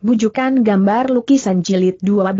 Bujukan gambar lukisan jilid 12.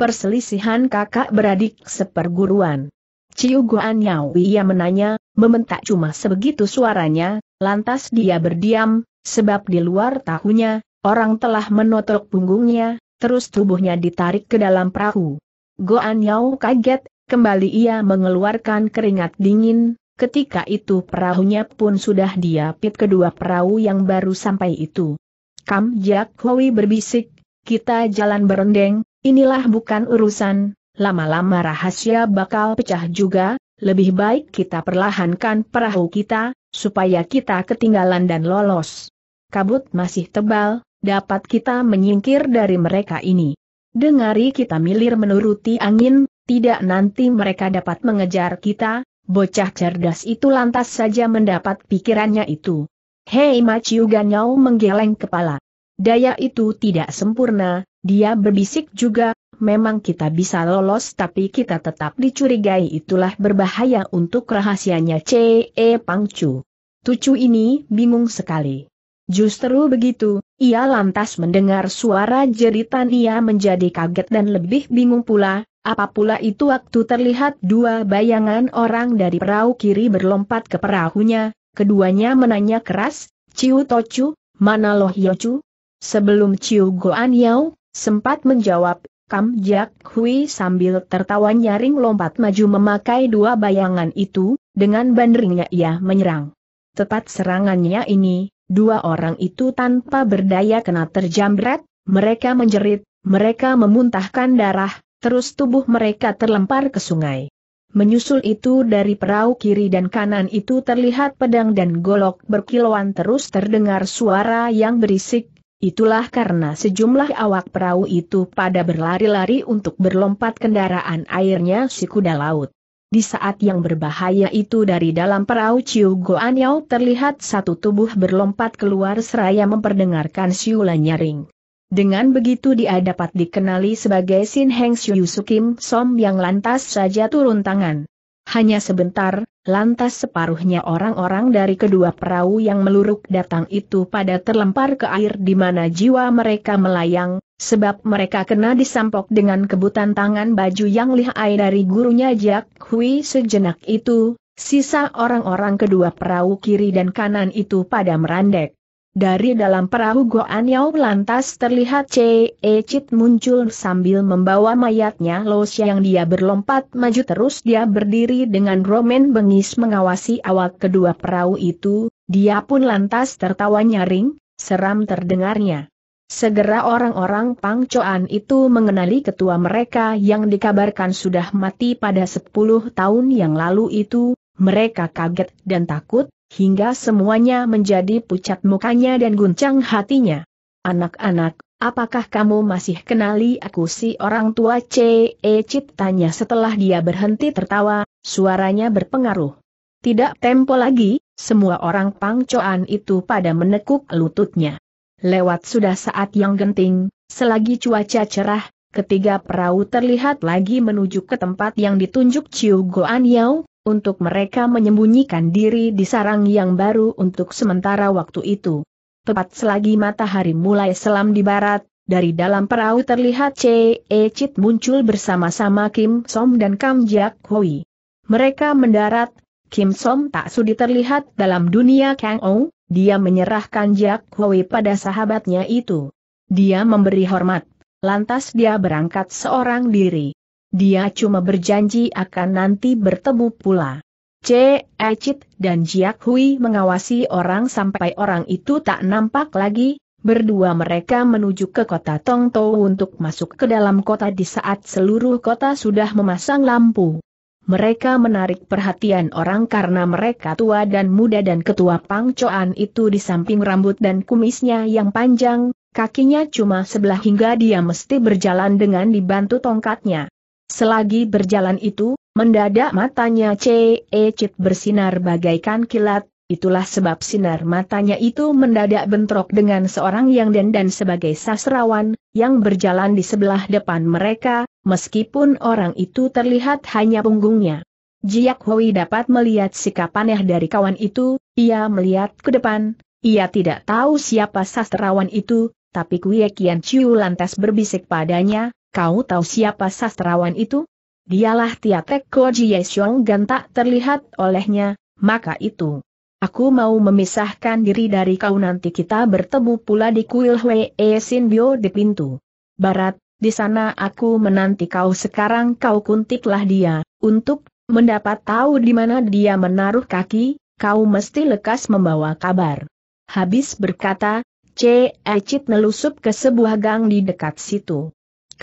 Perselisihan kakak beradik seperguruan. Ciu Guan Yao ia menanya, mementak cuma sebegitu suaranya, lantas dia berdiam, sebab di luar tahunya, orang telah menotok punggungnya, terus tubuhnya ditarik ke dalam perahu. Guan Yao kaget, kembali ia mengeluarkan keringat dingin, ketika itu perahunya pun sudah diapit kedua perahu yang baru sampai itu. Kam Jak Hoi berbisik, kita jalan berendeng, inilah bukan urusan, lama-lama rahasia bakal pecah juga, lebih baik kita perlahankan perahu kita, supaya kita ketinggalan dan lolos. Kabut masih tebal, dapat kita menyingkir dari mereka ini. Dengari kita milir menuruti angin, tidak nanti mereka dapat mengejar kita, bocah cerdas itu lantas saja mendapat pikirannya itu. Hei Maciu Ganyau menggeleng kepala. Daya itu tidak sempurna, dia berbisik juga, memang kita bisa lolos tapi kita tetap dicurigai itulah berbahaya untuk rahasianya C.E. Pangcu. Tucu ini bingung sekali. Justru begitu, ia lantas mendengar suara jeritan ia menjadi kaget dan lebih bingung pula, apa pula itu waktu terlihat dua bayangan orang dari perahu kiri berlompat ke perahunya, Keduanya menanya keras, Ciu Tocu, mana Loh Yocu? Sebelum Ciu Goan yau, sempat menjawab, Kam Jak Hui sambil tertawa nyaring lompat maju memakai dua bayangan itu, dengan bandringnya ia menyerang. Tepat serangannya ini, dua orang itu tanpa berdaya kena terjambret, mereka menjerit, mereka memuntahkan darah, terus tubuh mereka terlempar ke sungai. Menyusul itu dari perahu kiri dan kanan itu terlihat pedang dan golok berkilauan terus terdengar suara yang berisik, itulah karena sejumlah awak perahu itu pada berlari-lari untuk berlompat kendaraan airnya si kuda laut. Di saat yang berbahaya itu dari dalam perahu Ciu Goan terlihat satu tubuh berlompat keluar seraya memperdengarkan siulan nyaring. Dengan begitu dia dapat dikenali sebagai Sin Heng Shuyu Sukim Som yang lantas saja turun tangan. Hanya sebentar, lantas separuhnya orang-orang dari kedua perahu yang meluruk datang itu pada terlempar ke air di mana jiwa mereka melayang, sebab mereka kena disampok dengan kebutan tangan baju yang lihai dari gurunya Jack Hui sejenak itu, sisa orang-orang kedua perahu kiri dan kanan itu pada merandek. Dari dalam perahu Goan Yao lantas terlihat Chee Chit muncul sambil membawa mayatnya Lo yang dia berlompat maju terus dia berdiri dengan Roman bengis mengawasi awak kedua perahu itu, dia pun lantas tertawa nyaring, seram terdengarnya. Segera orang-orang pangcoan itu mengenali ketua mereka yang dikabarkan sudah mati pada 10 tahun yang lalu itu, mereka kaget dan takut, hingga semuanya menjadi pucat mukanya dan guncang hatinya. Anak-anak, apakah kamu masih kenali aku si orang tua C.E. Cit tanya setelah dia berhenti tertawa, suaranya berpengaruh. Tidak tempo lagi, semua orang pangcoan itu pada menekuk lututnya. Lewat sudah saat yang genting, selagi cuaca cerah, ketiga perahu terlihat lagi menuju ke tempat yang ditunjuk Ciu Goan Yau, untuk mereka menyembunyikan diri di sarang yang baru untuk sementara waktu itu. Tepat selagi matahari mulai selam di barat, dari dalam perahu terlihat Chee Chit muncul bersama-sama Kim Som dan Kam Jiak Hoi. Mereka mendarat, Kim Som tak sudi terlihat dalam dunia Kang O. dia menyerahkan Jiak Hoi pada sahabatnya itu. Dia memberi hormat, lantas dia berangkat seorang diri. Dia cuma berjanji akan nanti bertemu pula. C. Ecit dan Jiak Hui mengawasi orang sampai orang itu tak nampak lagi, berdua mereka menuju ke kota Tong Tou untuk masuk ke dalam kota di saat seluruh kota sudah memasang lampu. Mereka menarik perhatian orang karena mereka tua dan muda dan ketua pangcoan itu di samping rambut dan kumisnya yang panjang, kakinya cuma sebelah hingga dia mesti berjalan dengan dibantu tongkatnya. Selagi berjalan itu, mendadak matanya C.E. Chit bersinar bagaikan kilat, itulah sebab sinar matanya itu mendadak bentrok dengan seorang yang dan dan sebagai sastrawan, yang berjalan di sebelah depan mereka, meskipun orang itu terlihat hanya punggungnya. Jiak Hui dapat melihat sikap aneh dari kawan itu, ia melihat ke depan, ia tidak tahu siapa sastrawan itu, tapi Kuye Kian Chiu lantas berbisik padanya, Kau tahu siapa sastrawan itu? Dialah Tiatek Koji Yesyong Xiong Gan tak terlihat olehnya, maka itu. Aku mau memisahkan diri dari kau nanti kita bertemu pula di kuil Hwee e Bio di pintu barat, di sana aku menanti kau sekarang kau kuntiklah dia, untuk mendapat tahu di mana dia menaruh kaki, kau mesti lekas membawa kabar. Habis berkata, C. Ecit melusup ke sebuah gang di dekat situ.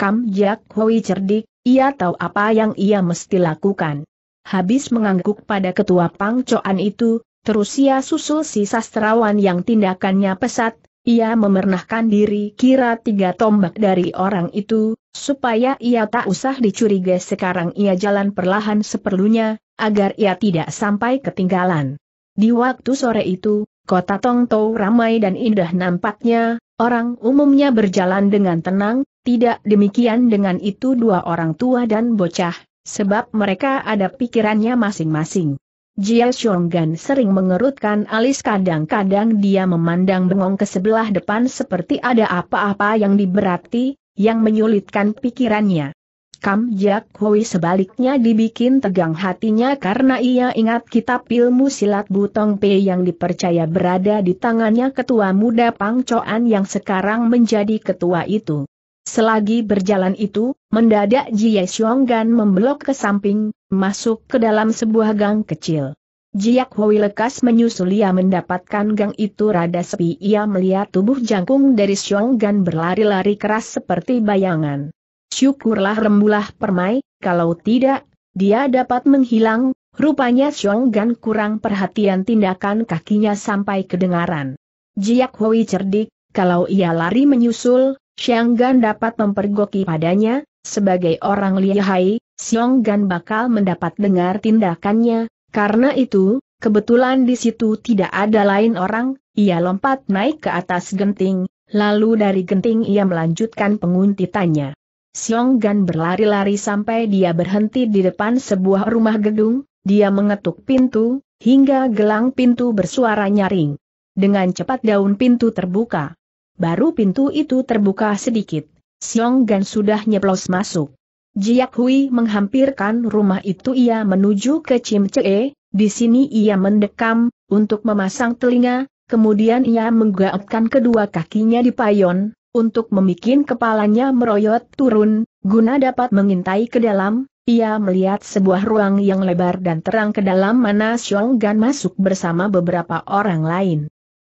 Kam Jak Hoi cerdik, ia tahu apa yang ia mesti lakukan. Habis mengangguk pada ketua pangcoan itu, terus ia susul si sastrawan yang tindakannya pesat, ia memernahkan diri kira tiga tombak dari orang itu, supaya ia tak usah dicurigai sekarang ia jalan perlahan seperlunya, agar ia tidak sampai ketinggalan. Di waktu sore itu, kota Tongtou ramai dan indah nampaknya, orang umumnya berjalan dengan tenang, tidak demikian dengan itu dua orang tua dan bocah, sebab mereka ada pikirannya masing-masing. Jia Xionggan sering mengerutkan alis kadang-kadang dia memandang bengong ke sebelah depan seperti ada apa-apa yang diberati, yang menyulitkan pikirannya. Kam Jack Hui sebaliknya dibikin tegang hatinya karena ia ingat kitab ilmu silat Butong Pei yang dipercaya berada di tangannya ketua muda Pang yang sekarang menjadi ketua itu. Selagi berjalan itu, mendadak Jie Xionggan membelok ke samping, masuk ke dalam sebuah gang kecil. Jiak Hui lekas menyusul ia mendapatkan gang itu rada sepi ia melihat tubuh jangkung dari Xionggan berlari-lari keras seperti bayangan. Syukurlah rembulah permai, kalau tidak, dia dapat menghilang, rupanya Xionggan kurang perhatian tindakan kakinya sampai kedengaran. Jiak Hui cerdik, kalau ia lari menyusul, Xiang Gan dapat mempergoki padanya, sebagai orang lihai, Xiang Gan bakal mendapat dengar tindakannya, karena itu, kebetulan di situ tidak ada lain orang, ia lompat naik ke atas genting, lalu dari genting ia melanjutkan penguntitannya. Xiong Gan berlari-lari sampai dia berhenti di depan sebuah rumah gedung, dia mengetuk pintu, hingga gelang pintu bersuara nyaring. Dengan cepat daun pintu terbuka baru pintu itu terbuka sedikit. Siong Gan sudah nyeplos masuk. Jiak Hui menghampirkan rumah itu ia menuju ke Chim Chee, di sini ia mendekam, untuk memasang telinga, kemudian ia menggaapkan kedua kakinya di payon, untuk memikin kepalanya meroyot turun, guna dapat mengintai ke dalam, ia melihat sebuah ruang yang lebar dan terang ke dalam mana Siong Gan masuk bersama beberapa orang lain.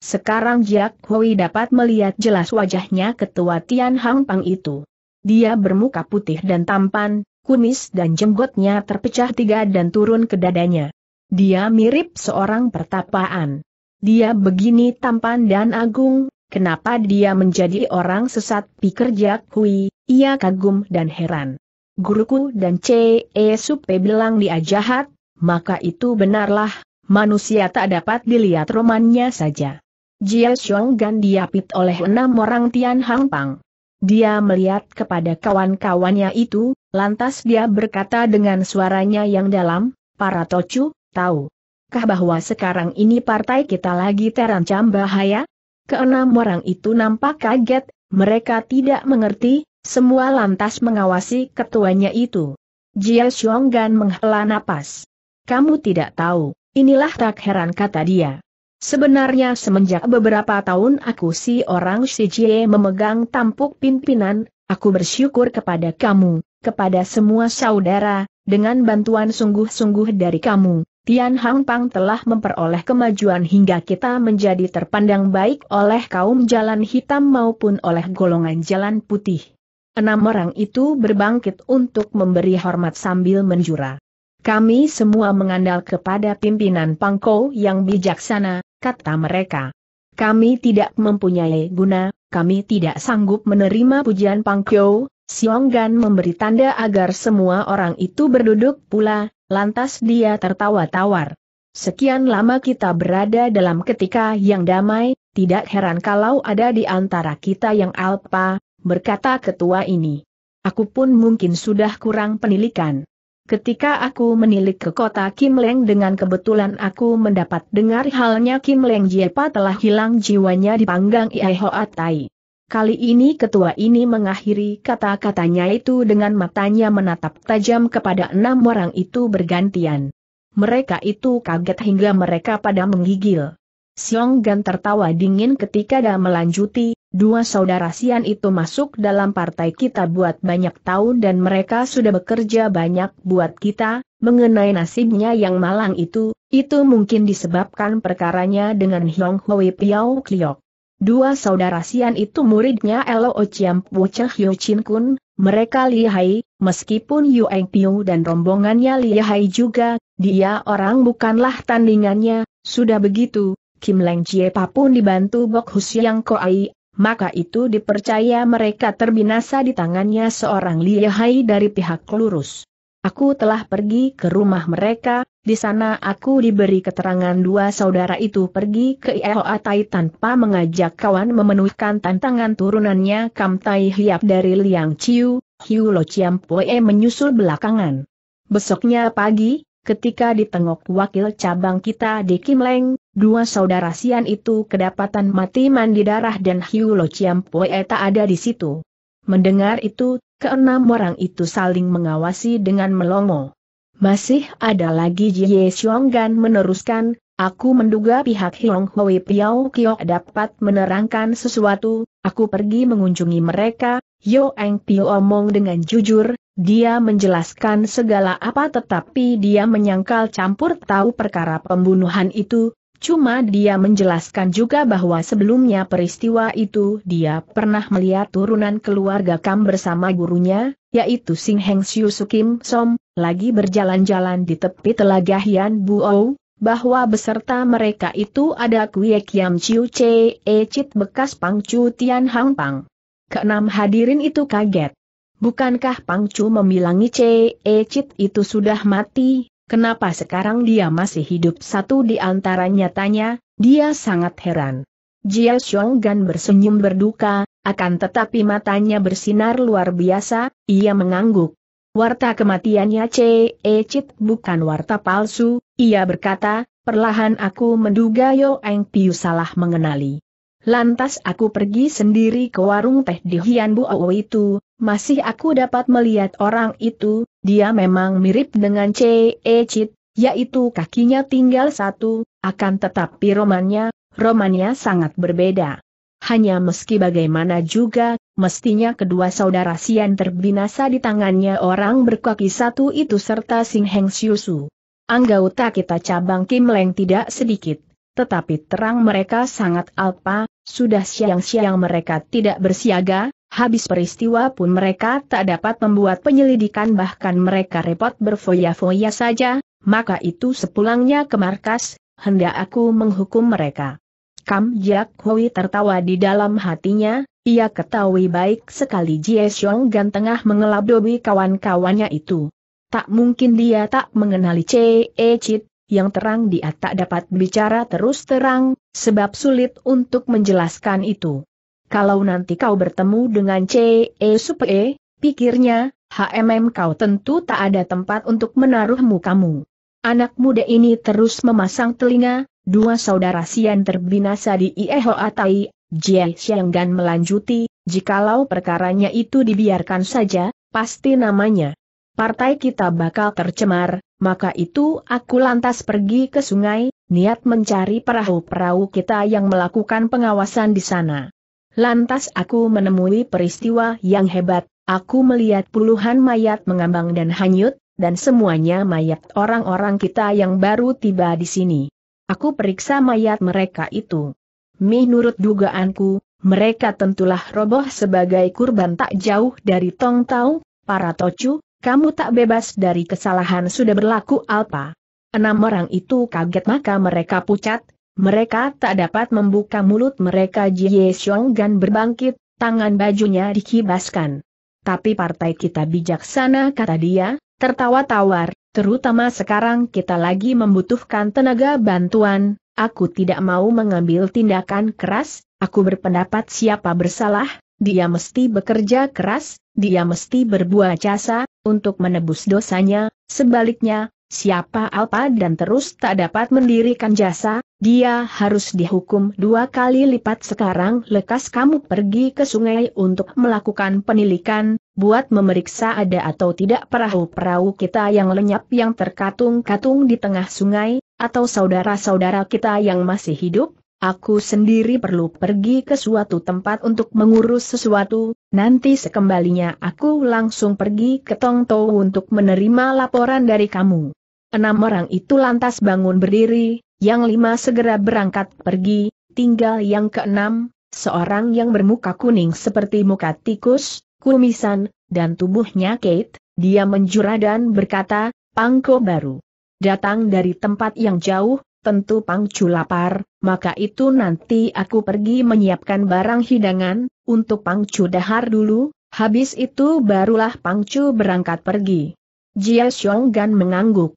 Sekarang Jiak Hui dapat melihat jelas wajahnya ketua Tian Hang Pang itu. Dia bermuka putih dan tampan, kunis dan jenggotnya terpecah tiga dan turun ke dadanya. Dia mirip seorang pertapaan. Dia begini tampan dan agung, kenapa dia menjadi orang sesat pikir Jiak Hui, ia kagum dan heran. Guruku dan C.E. Supe bilang dia jahat, maka itu benarlah, manusia tak dapat dilihat romannya saja. Jia Xionggan diapit oleh enam orang Tian Hang Pang. Dia melihat kepada kawan-kawannya itu, lantas dia berkata dengan suaranya yang dalam, para Tochu, tahu. Kah bahwa sekarang ini partai kita lagi terancam bahaya? Keenam orang itu nampak kaget, mereka tidak mengerti, semua lantas mengawasi ketuanya itu. Jia Xionggan menghela napas. Kamu tidak tahu, inilah tak heran kata dia. Sebenarnya semenjak beberapa tahun aku si orang si Jie memegang tampuk pimpinan, aku bersyukur kepada kamu, kepada semua saudara, dengan bantuan sungguh-sungguh dari kamu, Tian Hang Pang telah memperoleh kemajuan hingga kita menjadi terpandang baik oleh kaum jalan hitam maupun oleh golongan jalan putih. Enam orang itu berbangkit untuk memberi hormat sambil menjura. Kami semua mengandal kepada pimpinan Pangko yang bijaksana, kata mereka. Kami tidak mempunyai guna, kami tidak sanggup menerima pujian Pangko, Sionggan memberi tanda agar semua orang itu berduduk pula, lantas dia tertawa tawar. Sekian lama kita berada dalam ketika yang damai, tidak heran kalau ada di antara kita yang alpa, berkata ketua ini. Aku pun mungkin sudah kurang penilikan. Ketika aku menilik ke kota Kim Leng dengan kebetulan aku mendapat dengar halnya Kim Leng Jiepa telah hilang jiwanya di panggang Iaiho Atai. Kali ini ketua ini mengakhiri kata-katanya itu dengan matanya menatap tajam kepada enam orang itu bergantian. Mereka itu kaget hingga mereka pada menggigil. Siong Gan tertawa dingin ketika dia melanjuti, Dua saudara Sian itu masuk dalam partai kita buat banyak tahun dan mereka sudah bekerja banyak buat kita, mengenai nasibnya yang malang itu, itu mungkin disebabkan perkaranya dengan Hiong Hui Piao Kliok. Dua saudara Sian itu muridnya Elo Ociam Pu Hyo Chin Kun, mereka lihai, meskipun Yu Eng Piu dan rombongannya lihai juga, dia orang bukanlah tandingannya, sudah begitu, Kim Leng Jie pun dibantu Bok Hus Yang Koai, maka itu dipercaya mereka terbinasa di tangannya seorang liyahai dari pihak lurus. Aku telah pergi ke rumah mereka, di sana aku diberi keterangan dua saudara itu pergi ke Iloa Tai tanpa mengajak kawan memenuhkan tantangan turunannya Kam Tai Hiap dari Liang Chiu, Hiu Lo Chiam Poe menyusul belakangan. Besoknya pagi, ketika ditengok wakil cabang kita di Kim Leng, Dua saudara Sian itu kedapatan mati mandi darah dan Hiu Lo Chiam Poe tak ada di situ. Mendengar itu, keenam orang itu saling mengawasi dengan melongo. Masih ada lagi Jie Xionggan meneruskan, aku menduga pihak Hiong Hui Piao Kioh dapat menerangkan sesuatu, aku pergi mengunjungi mereka, Yo Eng Pio omong dengan jujur, dia menjelaskan segala apa tetapi dia menyangkal campur tahu perkara pembunuhan itu, Cuma dia menjelaskan juga bahwa sebelumnya peristiwa itu dia pernah melihat turunan keluarga Kam bersama gurunya, yaitu Sing Heng Siu Sukim Som, lagi berjalan-jalan di tepi telaga Hian Buo, bahwa beserta mereka itu ada Kue Kiam Chiu Che E Chit bekas Pang Chu Tian Hang Pang. Keenam hadirin itu kaget. Bukankah Pang Chu memilangi Che E Chit itu sudah mati, Kenapa sekarang dia masih hidup satu di antaranya tanya, dia sangat heran. Jia Xionggan bersenyum berduka, akan tetapi matanya bersinar luar biasa, ia mengangguk. Warta kematiannya E Echit bukan warta palsu, ia berkata, perlahan aku menduga Yo Eng Piu salah mengenali. Lantas aku pergi sendiri ke warung teh di Hian Buo itu, masih aku dapat melihat orang itu, dia memang mirip dengan E. Chit, yaitu kakinya tinggal satu, akan tetapi romannya, romannya sangat berbeda. Hanya meski bagaimana juga, mestinya kedua saudara Sian terbinasa di tangannya orang berkaki satu itu serta Sing Heng Siusu. Anggota kita cabang Kim Leng tidak sedikit, tetapi terang mereka sangat alpa, sudah siang-siang mereka tidak bersiaga, Habis peristiwa pun mereka tak dapat membuat penyelidikan bahkan mereka repot berfoya-foya saja, maka itu sepulangnya ke markas, hendak aku menghukum mereka. Kam Jiak Hui tertawa di dalam hatinya, ia ketahui baik sekali Jie Xiong Gan tengah mengelabui kawan-kawannya itu. Tak mungkin dia tak mengenali Che E Chit, yang terang dia tak dapat bicara terus terang, sebab sulit untuk menjelaskan itu kalau nanti kau bertemu dengan C.E. Supe, pikirnya, HMM kau tentu tak ada tempat untuk menaruhmu kamu. Anak muda ini terus memasang telinga, dua saudara Sian terbinasa di Ieho Atai, Jie Xianggan melanjuti, jikalau perkaranya itu dibiarkan saja, pasti namanya. Partai kita bakal tercemar, maka itu aku lantas pergi ke sungai, niat mencari perahu-perahu kita yang melakukan pengawasan di sana. Lantas aku menemui peristiwa yang hebat, aku melihat puluhan mayat mengambang dan hanyut, dan semuanya mayat orang-orang kita yang baru tiba di sini. Aku periksa mayat mereka itu. Menurut dugaanku, mereka tentulah roboh sebagai kurban tak jauh dari Tong Tau, para Tocu, kamu tak bebas dari kesalahan sudah berlaku Alpa. Enam orang itu kaget maka mereka pucat, mereka tak dapat membuka mulut mereka Jie Xionggan berbangkit, tangan bajunya dikibaskan. Tapi partai kita bijaksana kata dia, tertawa tawar, terutama sekarang kita lagi membutuhkan tenaga bantuan, aku tidak mau mengambil tindakan keras, aku berpendapat siapa bersalah, dia mesti bekerja keras, dia mesti berbuat jasa, untuk menebus dosanya, sebaliknya, siapa Alpa dan terus tak dapat mendirikan jasa, dia harus dihukum dua kali lipat sekarang lekas kamu pergi ke sungai untuk melakukan penilikan, buat memeriksa ada atau tidak perahu-perahu kita yang lenyap yang terkatung-katung di tengah sungai, atau saudara-saudara kita yang masih hidup, Aku sendiri perlu pergi ke suatu tempat untuk mengurus sesuatu, nanti sekembalinya aku langsung pergi ke Tongto untuk menerima laporan dari kamu. Enam orang itu lantas bangun berdiri, yang lima segera berangkat pergi, tinggal yang keenam, seorang yang bermuka kuning seperti muka tikus, kumisan, dan tubuhnya Kate, dia menjura dan berkata, Pangko baru. Datang dari tempat yang jauh, tentu Pangcu lapar, maka itu nanti aku pergi menyiapkan barang hidangan, untuk Pangcu dahar dulu, habis itu barulah Pangcu berangkat pergi. Jia Xionggan mengangguk.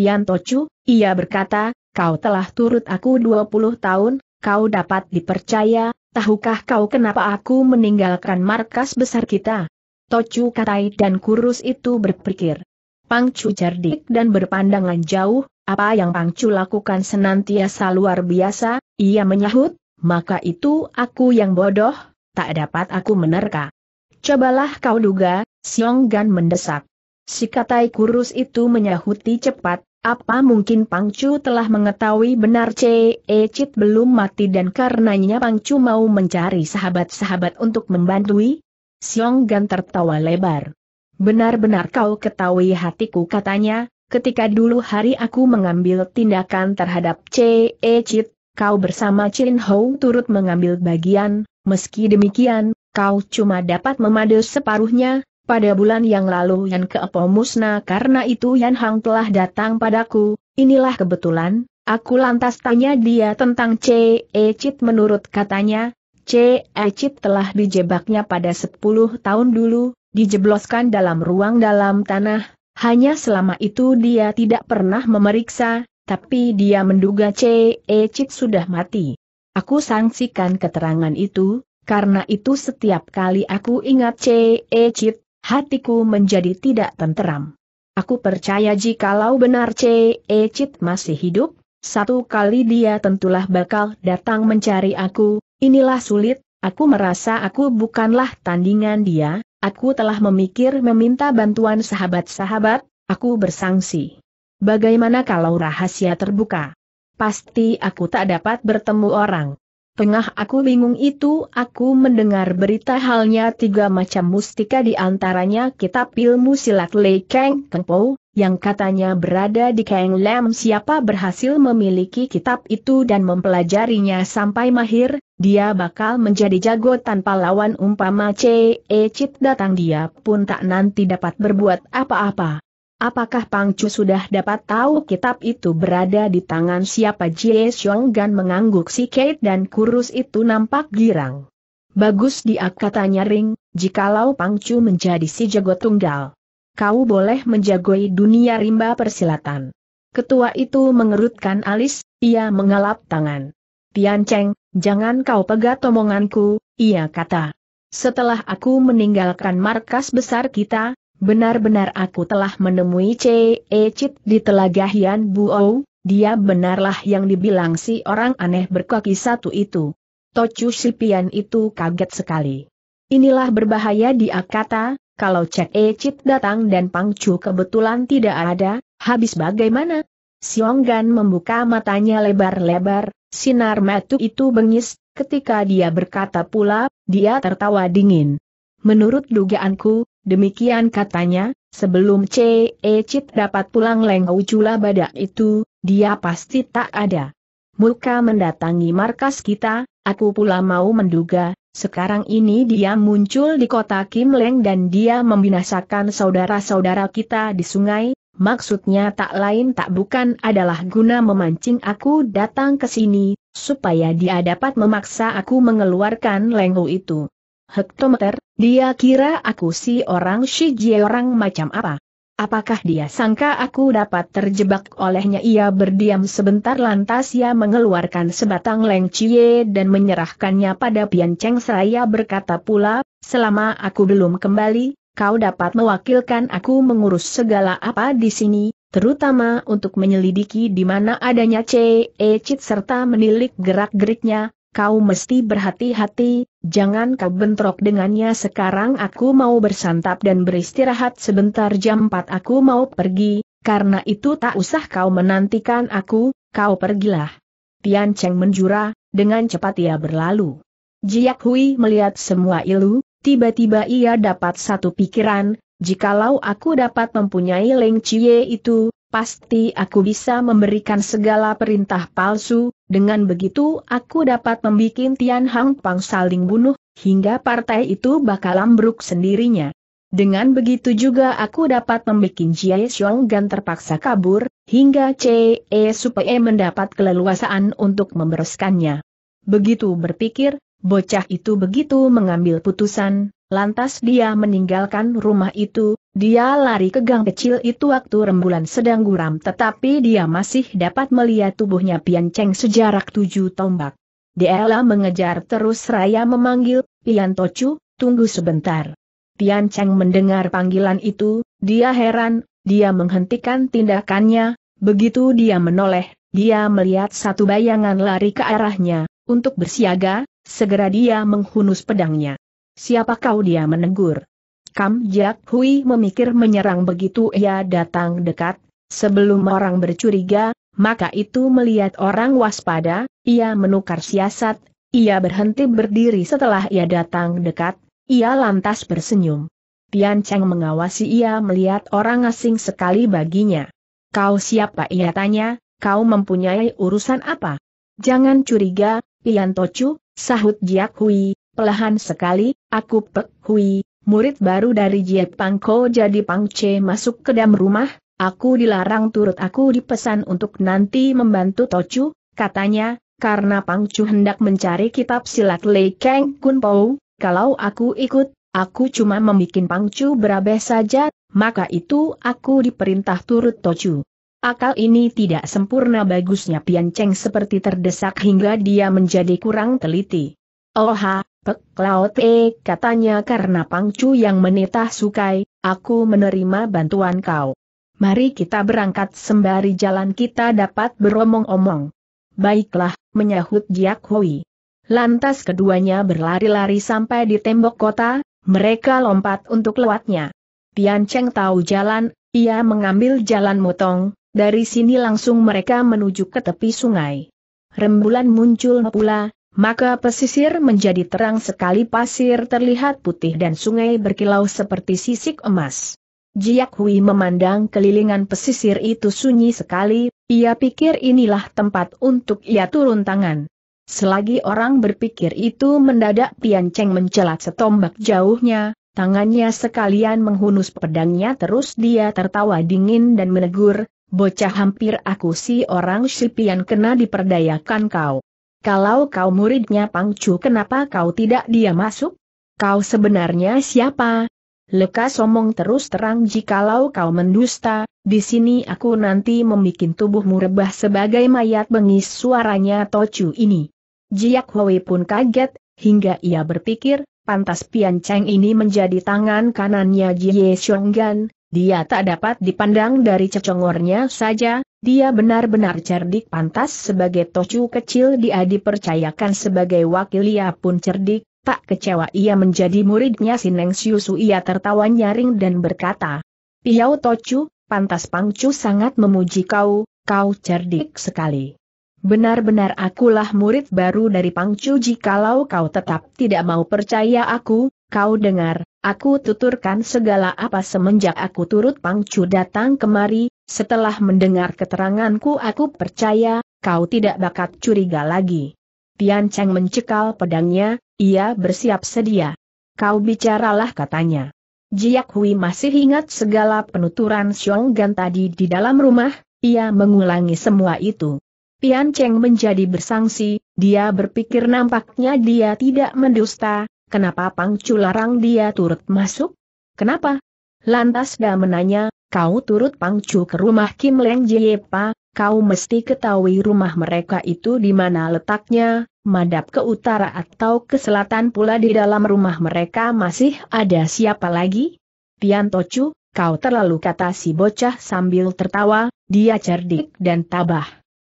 Tian Tochu, ia berkata, kau telah turut aku 20 tahun, kau dapat dipercaya, tahukah kau kenapa aku meninggalkan markas besar kita? Tochu Katai dan kurus itu berpikir. Pangcu cerdik dan berpandangan jauh, apa yang Pangcu lakukan senantiasa luar biasa, ia menyahut, maka itu aku yang bodoh, tak dapat aku menerka. Cobalah kau duga, Siong Gan mendesak. Si Katai kurus itu menyahuti cepat, apa mungkin Pangcu telah mengetahui benar C. E. Cit belum mati dan karenanya Pangcu mau mencari sahabat-sahabat untuk membantui? Siong Gan tertawa lebar. Benar-benar kau ketahui hatiku katanya, ketika dulu hari aku mengambil tindakan terhadap C. E. Cit, kau bersama Chin Hou turut mengambil bagian, meski demikian, kau cuma dapat memadu separuhnya, pada bulan yang lalu Yan Kepo musnah karena itu Yan Hang telah datang padaku, inilah kebetulan, aku lantas tanya dia tentang C.E. Cit menurut katanya, C.E. Cit telah dijebaknya pada 10 tahun dulu, dijebloskan dalam ruang dalam tanah, hanya selama itu dia tidak pernah memeriksa, tapi dia menduga C.E. Cit sudah mati. Aku sangsikan keterangan itu, karena itu setiap kali aku ingat C.E. Cit, hatiku menjadi tidak tenteram. Aku percaya jikalau benar E. Cit masih hidup, satu kali dia tentulah bakal datang mencari aku, inilah sulit, aku merasa aku bukanlah tandingan dia, aku telah memikir meminta bantuan sahabat-sahabat, aku bersangsi. Bagaimana kalau rahasia terbuka? Pasti aku tak dapat bertemu orang. Tengah aku bingung itu aku mendengar berita halnya tiga macam mustika di antaranya kitab ilmu silat Lei Kang Kengpo, yang katanya berada di Kang Lam siapa berhasil memiliki kitab itu dan mempelajarinya sampai mahir, dia bakal menjadi jago tanpa lawan umpama Ce Cip datang dia pun tak nanti dapat berbuat apa-apa. Apakah Pang Chu sudah dapat tahu kitab itu berada di tangan siapa Jie Xiong Gan mengangguk si Kate dan kurus itu nampak girang. Bagus dia katanya Ring, jikalau Pang Chu menjadi si jago tunggal. Kau boleh menjagoi dunia rimba persilatan. Ketua itu mengerutkan alis, ia mengelap tangan. Tian Cheng, jangan kau pegat omonganku, ia kata. Setelah aku meninggalkan markas besar kita, Benar-benar aku telah menemui C.E. Echid di Telaga Hian Buou, dia benarlah yang dibilang si orang aneh berkaki satu itu. Tochu Sipian itu kaget sekali. Inilah berbahaya dia kata, kalau Cek E datang dan Pang Chu kebetulan tidak ada, habis bagaimana? Gan membuka matanya lebar-lebar, sinar matu itu bengis, ketika dia berkata pula, dia tertawa dingin. Menurut dugaanku, Demikian katanya, sebelum C.E. Cit dapat pulang lengau cula badak itu, dia pasti tak ada. Muka mendatangi markas kita, aku pula mau menduga, sekarang ini dia muncul di kota Kim Leng dan dia membinasakan saudara-saudara kita di sungai, maksudnya tak lain tak bukan adalah guna memancing aku datang ke sini, supaya dia dapat memaksa aku mengeluarkan lengau itu hektometer, dia kira aku si orang jie orang macam apa. Apakah dia sangka aku dapat terjebak olehnya ia berdiam sebentar lantas ia mengeluarkan sebatang cie dan menyerahkannya pada Pian Cheng saya berkata pula, selama aku belum kembali, kau dapat mewakilkan aku mengurus segala apa di sini, terutama untuk menyelidiki di mana adanya CE Cit serta menilik gerak-geriknya, kau mesti berhati-hati, jangan kau bentrok dengannya sekarang aku mau bersantap dan beristirahat sebentar jam 4 aku mau pergi, karena itu tak usah kau menantikan aku, kau pergilah. Tian Cheng menjura, dengan cepat ia berlalu. Jiak Hui melihat semua ilu, tiba-tiba ia dapat satu pikiran, jikalau aku dapat mempunyai Leng Chie itu, pasti aku bisa memberikan segala perintah palsu, dengan begitu aku dapat membuat Tian Hang Pang saling bunuh, hingga partai itu bakal ambruk sendirinya. Dengan begitu juga aku dapat membuat Jie Xiong Gan terpaksa kabur, hingga Ce e Supaya mendapat keleluasaan untuk membereskannya. Begitu berpikir, bocah itu begitu mengambil putusan, lantas dia meninggalkan rumah itu, dia lari ke gang kecil itu waktu rembulan sedang guram tetapi dia masih dapat melihat tubuhnya Pian Cheng sejarak tujuh tombak. Dia mengejar terus Raya memanggil, Pian Tocu, tunggu sebentar. Pian Cheng mendengar panggilan itu, dia heran, dia menghentikan tindakannya, begitu dia menoleh, dia melihat satu bayangan lari ke arahnya, untuk bersiaga, segera dia menghunus pedangnya. Siapa kau dia menegur. Kam Jak Hui memikir menyerang begitu ia datang dekat, sebelum orang bercuriga, maka itu melihat orang waspada, ia menukar siasat, ia berhenti berdiri setelah ia datang dekat, ia lantas bersenyum. Tian Cheng mengawasi ia melihat orang asing sekali baginya. Kau siapa ia tanya, kau mempunyai urusan apa? Jangan curiga, Pian Tocu, sahut Jiak Hui, pelahan sekali, aku Pek Hui, murid baru dari Jiet Pangko jadi Pangce masuk ke dalam rumah, aku dilarang turut aku dipesan untuk nanti membantu Tocu, katanya, karena Pangcu hendak mencari kitab silat Lei Kang Kun Po. kalau aku ikut, aku cuma membuat Pangcu berabeh saja, maka itu aku diperintah turut Tocu. Akal ini tidak sempurna bagusnya Pian Cheng seperti terdesak hingga dia menjadi kurang teliti. ha, Pek Laut E, katanya karena Pangcu yang menitah sukai, aku menerima bantuan kau. Mari kita berangkat sembari jalan kita dapat beromong-omong. Baiklah, menyahut Jiak Hui. Lantas keduanya berlari-lari sampai di tembok kota, mereka lompat untuk lewatnya. Tian Cheng tahu jalan, ia mengambil jalan motong, dari sini langsung mereka menuju ke tepi sungai. Rembulan muncul pula, maka pesisir menjadi terang sekali pasir terlihat putih dan sungai berkilau seperti sisik emas. Jiak Hui memandang kelilingan pesisir itu sunyi sekali, ia pikir inilah tempat untuk ia turun tangan. Selagi orang berpikir itu mendadak Pian Cheng mencelat setombak jauhnya, tangannya sekalian menghunus pedangnya terus dia tertawa dingin dan menegur, bocah hampir aku si orang si Pian kena diperdayakan kau. Kalau kau muridnya Pangcu kenapa kau tidak dia masuk? Kau sebenarnya siapa? Lekas omong terus terang jikalau kau mendusta, di sini aku nanti membuat tubuhmu rebah sebagai mayat bengis suaranya Tocu ini. Jiak Huawei pun kaget, hingga ia berpikir, pantas Pian Cheng ini menjadi tangan kanannya Jie Xionggan, dia tak dapat dipandang dari cecongornya saja, dia benar-benar cerdik pantas sebagai tocu kecil dia dipercayakan sebagai wakil ia pun cerdik, tak kecewa ia menjadi muridnya Sineng Siusu ia tertawa nyaring dan berkata, Piau tocu, pantas pangcu sangat memuji kau, kau cerdik sekali. Benar-benar akulah murid baru dari pangcu jikalau kau tetap tidak mau percaya aku, Kau dengar, aku tuturkan segala apa semenjak aku turut pangcu datang kemari, setelah mendengar keteranganku aku percaya, kau tidak bakat curiga lagi. Tian Cheng mencekal pedangnya, ia bersiap sedia. Kau bicaralah katanya. Jiak Hui masih ingat segala penuturan Xiong Gan tadi di dalam rumah, ia mengulangi semua itu. Pian Cheng menjadi bersangsi, dia berpikir nampaknya dia tidak mendusta, Kenapa Chu larang dia turut masuk? Kenapa? Lantas dia menanya, kau turut Chu ke rumah Kim Leng Pa, kau mesti ketahui rumah mereka itu di mana letaknya, madap ke utara atau ke selatan pula di dalam rumah mereka masih ada siapa lagi? Tian Chu, kau terlalu kata si bocah sambil tertawa, dia cerdik dan tabah.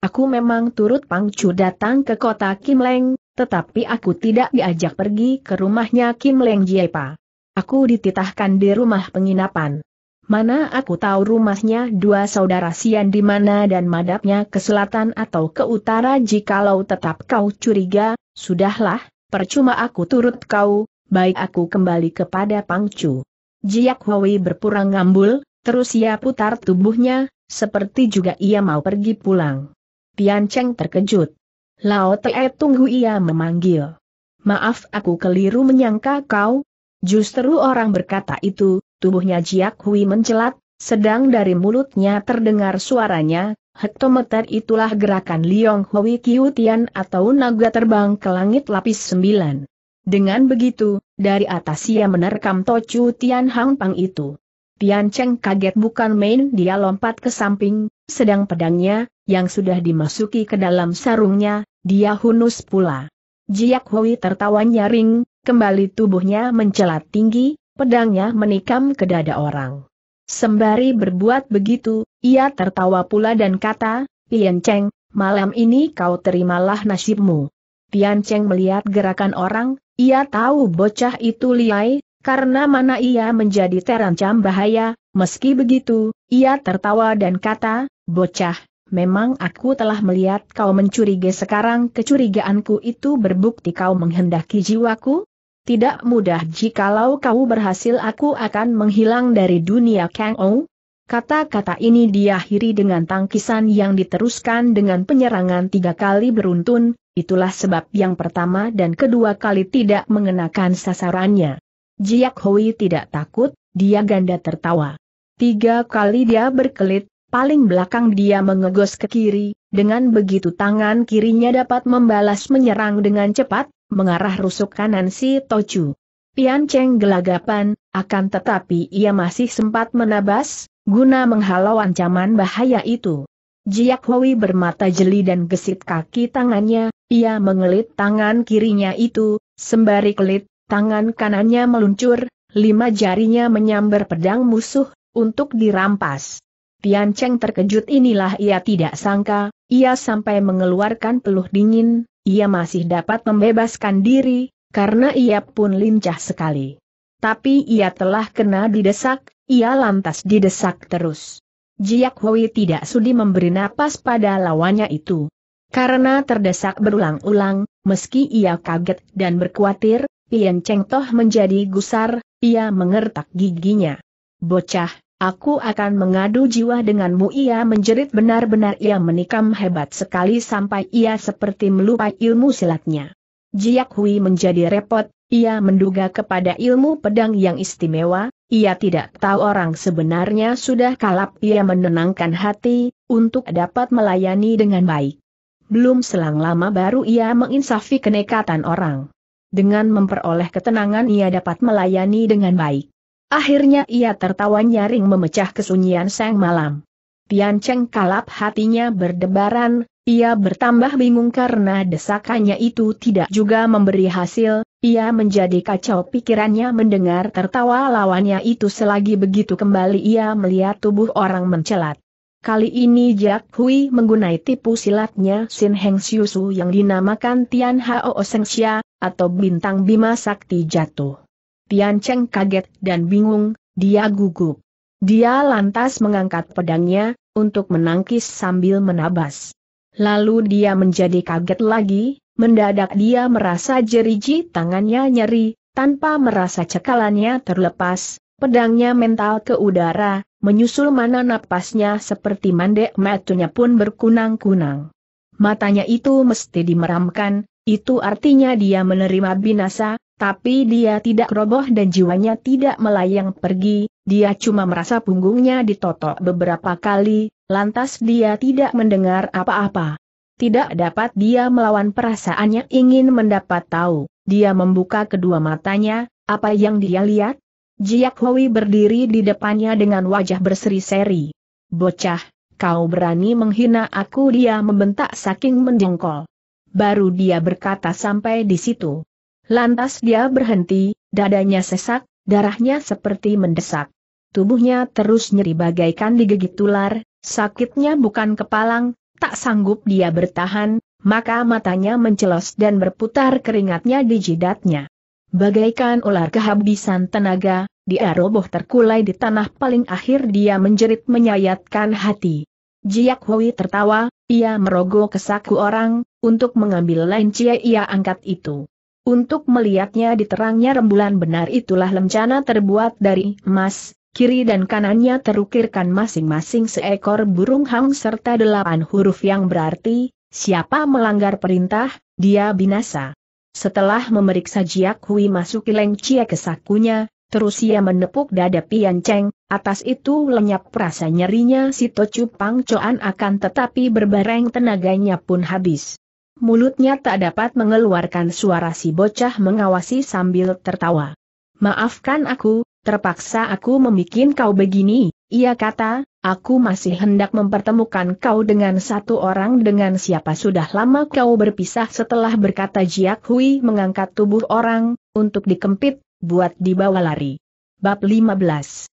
Aku memang turut Pangcu datang ke kota Kim Leng tetapi aku tidak diajak pergi ke rumahnya Kim Leng Jiepa. Aku dititahkan di rumah penginapan. Mana aku tahu rumahnya dua saudara Sian di mana dan madapnya ke selatan atau ke utara jikalau tetap kau curiga, sudahlah, percuma aku turut kau, baik aku kembali kepada Pangcu. Jiak Hwei berpurang ngambul, terus ia putar tubuhnya, seperti juga ia mau pergi pulang. Tian Cheng terkejut. Lao Te tunggu ia memanggil. Maaf aku keliru menyangka kau. Justru orang berkata itu, tubuhnya Jiak Hui mencelat, sedang dari mulutnya terdengar suaranya, hektometer itulah gerakan Liong Hui Tian atau naga terbang ke langit lapis sembilan. Dengan begitu, dari atas ia menerkam Tocu Tian Hang Pang itu. Tian Cheng kaget bukan main dia lompat ke samping, sedang pedangnya, yang sudah dimasuki ke dalam sarungnya, dia hunus pula. Jiak Hui tertawa nyaring, kembali tubuhnya mencelat tinggi, pedangnya menikam ke dada orang. Sembari berbuat begitu, ia tertawa pula dan kata, Pian Cheng, malam ini kau terimalah nasibmu. Pian Cheng melihat gerakan orang, ia tahu bocah itu liai, karena mana ia menjadi terancam bahaya, meski begitu, ia tertawa dan kata, bocah, memang aku telah melihat kau mencurigai sekarang kecurigaanku itu berbukti kau menghendaki jiwaku? Tidak mudah jikalau kau berhasil aku akan menghilang dari dunia Kang Ou. Kata-kata ini diakhiri dengan tangkisan yang diteruskan dengan penyerangan tiga kali beruntun, itulah sebab yang pertama dan kedua kali tidak mengenakan sasarannya. Jiak Hui tidak takut, dia ganda tertawa. Tiga kali dia berkelit, paling belakang dia mengegos ke kiri, dengan begitu tangan kirinya dapat membalas menyerang dengan cepat, mengarah rusuk kanan si Tochu. Pian Cheng gelagapan, akan tetapi ia masih sempat menabas, guna menghalau ancaman bahaya itu. Jiak Hui bermata jeli dan gesit kaki tangannya, ia mengelit tangan kirinya itu, sembari kelit, tangan kanannya meluncur, lima jarinya menyambar pedang musuh, untuk dirampas. Tian Cheng terkejut inilah ia tidak sangka, ia sampai mengeluarkan peluh dingin, ia masih dapat membebaskan diri, karena ia pun lincah sekali. Tapi ia telah kena didesak, ia lantas didesak terus. Jiak Hui tidak sudi memberi napas pada lawannya itu. Karena terdesak berulang-ulang, meski ia kaget dan berkhawatir, Pian Cheng Toh menjadi gusar, ia mengertak giginya. Bocah, Aku akan mengadu jiwa denganmu ia menjerit benar-benar ia menikam hebat sekali sampai ia seperti melupai ilmu silatnya. Jiak Hui menjadi repot, ia menduga kepada ilmu pedang yang istimewa, ia tidak tahu orang sebenarnya sudah kalap ia menenangkan hati, untuk dapat melayani dengan baik. Belum selang lama baru ia menginsafi kenekatan orang. Dengan memperoleh ketenangan ia dapat melayani dengan baik. Akhirnya ia tertawa nyaring memecah kesunyian sang malam. Tian Cheng kalap hatinya berdebaran, ia bertambah bingung karena desakannya itu tidak juga memberi hasil, ia menjadi kacau pikirannya mendengar tertawa lawannya itu selagi begitu kembali ia melihat tubuh orang mencelat. Kali ini Jack Hui menggunai tipu silatnya Sin Heng Siusu yang dinamakan Tian Hao Xia, atau Bintang Bima Sakti Jatuh. Tian Cheng kaget dan bingung, dia gugup. Dia lantas mengangkat pedangnya, untuk menangkis sambil menabas. Lalu dia menjadi kaget lagi, mendadak dia merasa jeriji tangannya nyeri, tanpa merasa cekalannya terlepas, pedangnya mental ke udara, menyusul mana napasnya seperti mandek matanya pun berkunang-kunang. Matanya itu mesti dimeramkan, itu artinya dia menerima binasa, tapi dia tidak roboh dan jiwanya tidak melayang pergi, dia cuma merasa punggungnya ditotok beberapa kali, lantas dia tidak mendengar apa-apa. Tidak dapat dia melawan perasaannya ingin mendapat tahu, dia membuka kedua matanya, apa yang dia lihat? Jiak Hui berdiri di depannya dengan wajah berseri-seri. Bocah, kau berani menghina aku dia membentak saking menjengkol. Baru dia berkata sampai di situ. Lantas dia berhenti, dadanya sesak, darahnya seperti mendesak. Tubuhnya terus nyeri bagaikan digigit ular, sakitnya bukan kepalang, tak sanggup dia bertahan, maka matanya mencelos dan berputar keringatnya di jidatnya. Bagaikan ular kehabisan tenaga, dia roboh terkulai di tanah paling akhir dia menjerit menyayatkan hati. Jiak Hui tertawa, ia merogoh ke saku orang, untuk mengambil lencia ia angkat itu. Untuk melihatnya di terangnya rembulan benar itulah lencana terbuat dari emas, kiri dan kanannya terukirkan masing-masing seekor burung hang serta delapan huruf yang berarti, siapa melanggar perintah, dia binasa. Setelah memeriksa Jiak Hui masuki Leng Cia ke sakunya, terus ia menepuk dada Pian Cheng, atas itu lenyap rasa nyerinya si Tocu Pang akan tetapi berbareng tenaganya pun habis mulutnya tak dapat mengeluarkan suara si bocah mengawasi sambil tertawa. Maafkan aku, terpaksa aku membuat kau begini, ia kata, aku masih hendak mempertemukan kau dengan satu orang dengan siapa sudah lama kau berpisah setelah berkata Jiak Hui mengangkat tubuh orang, untuk dikempit, buat dibawa lari. Bab 15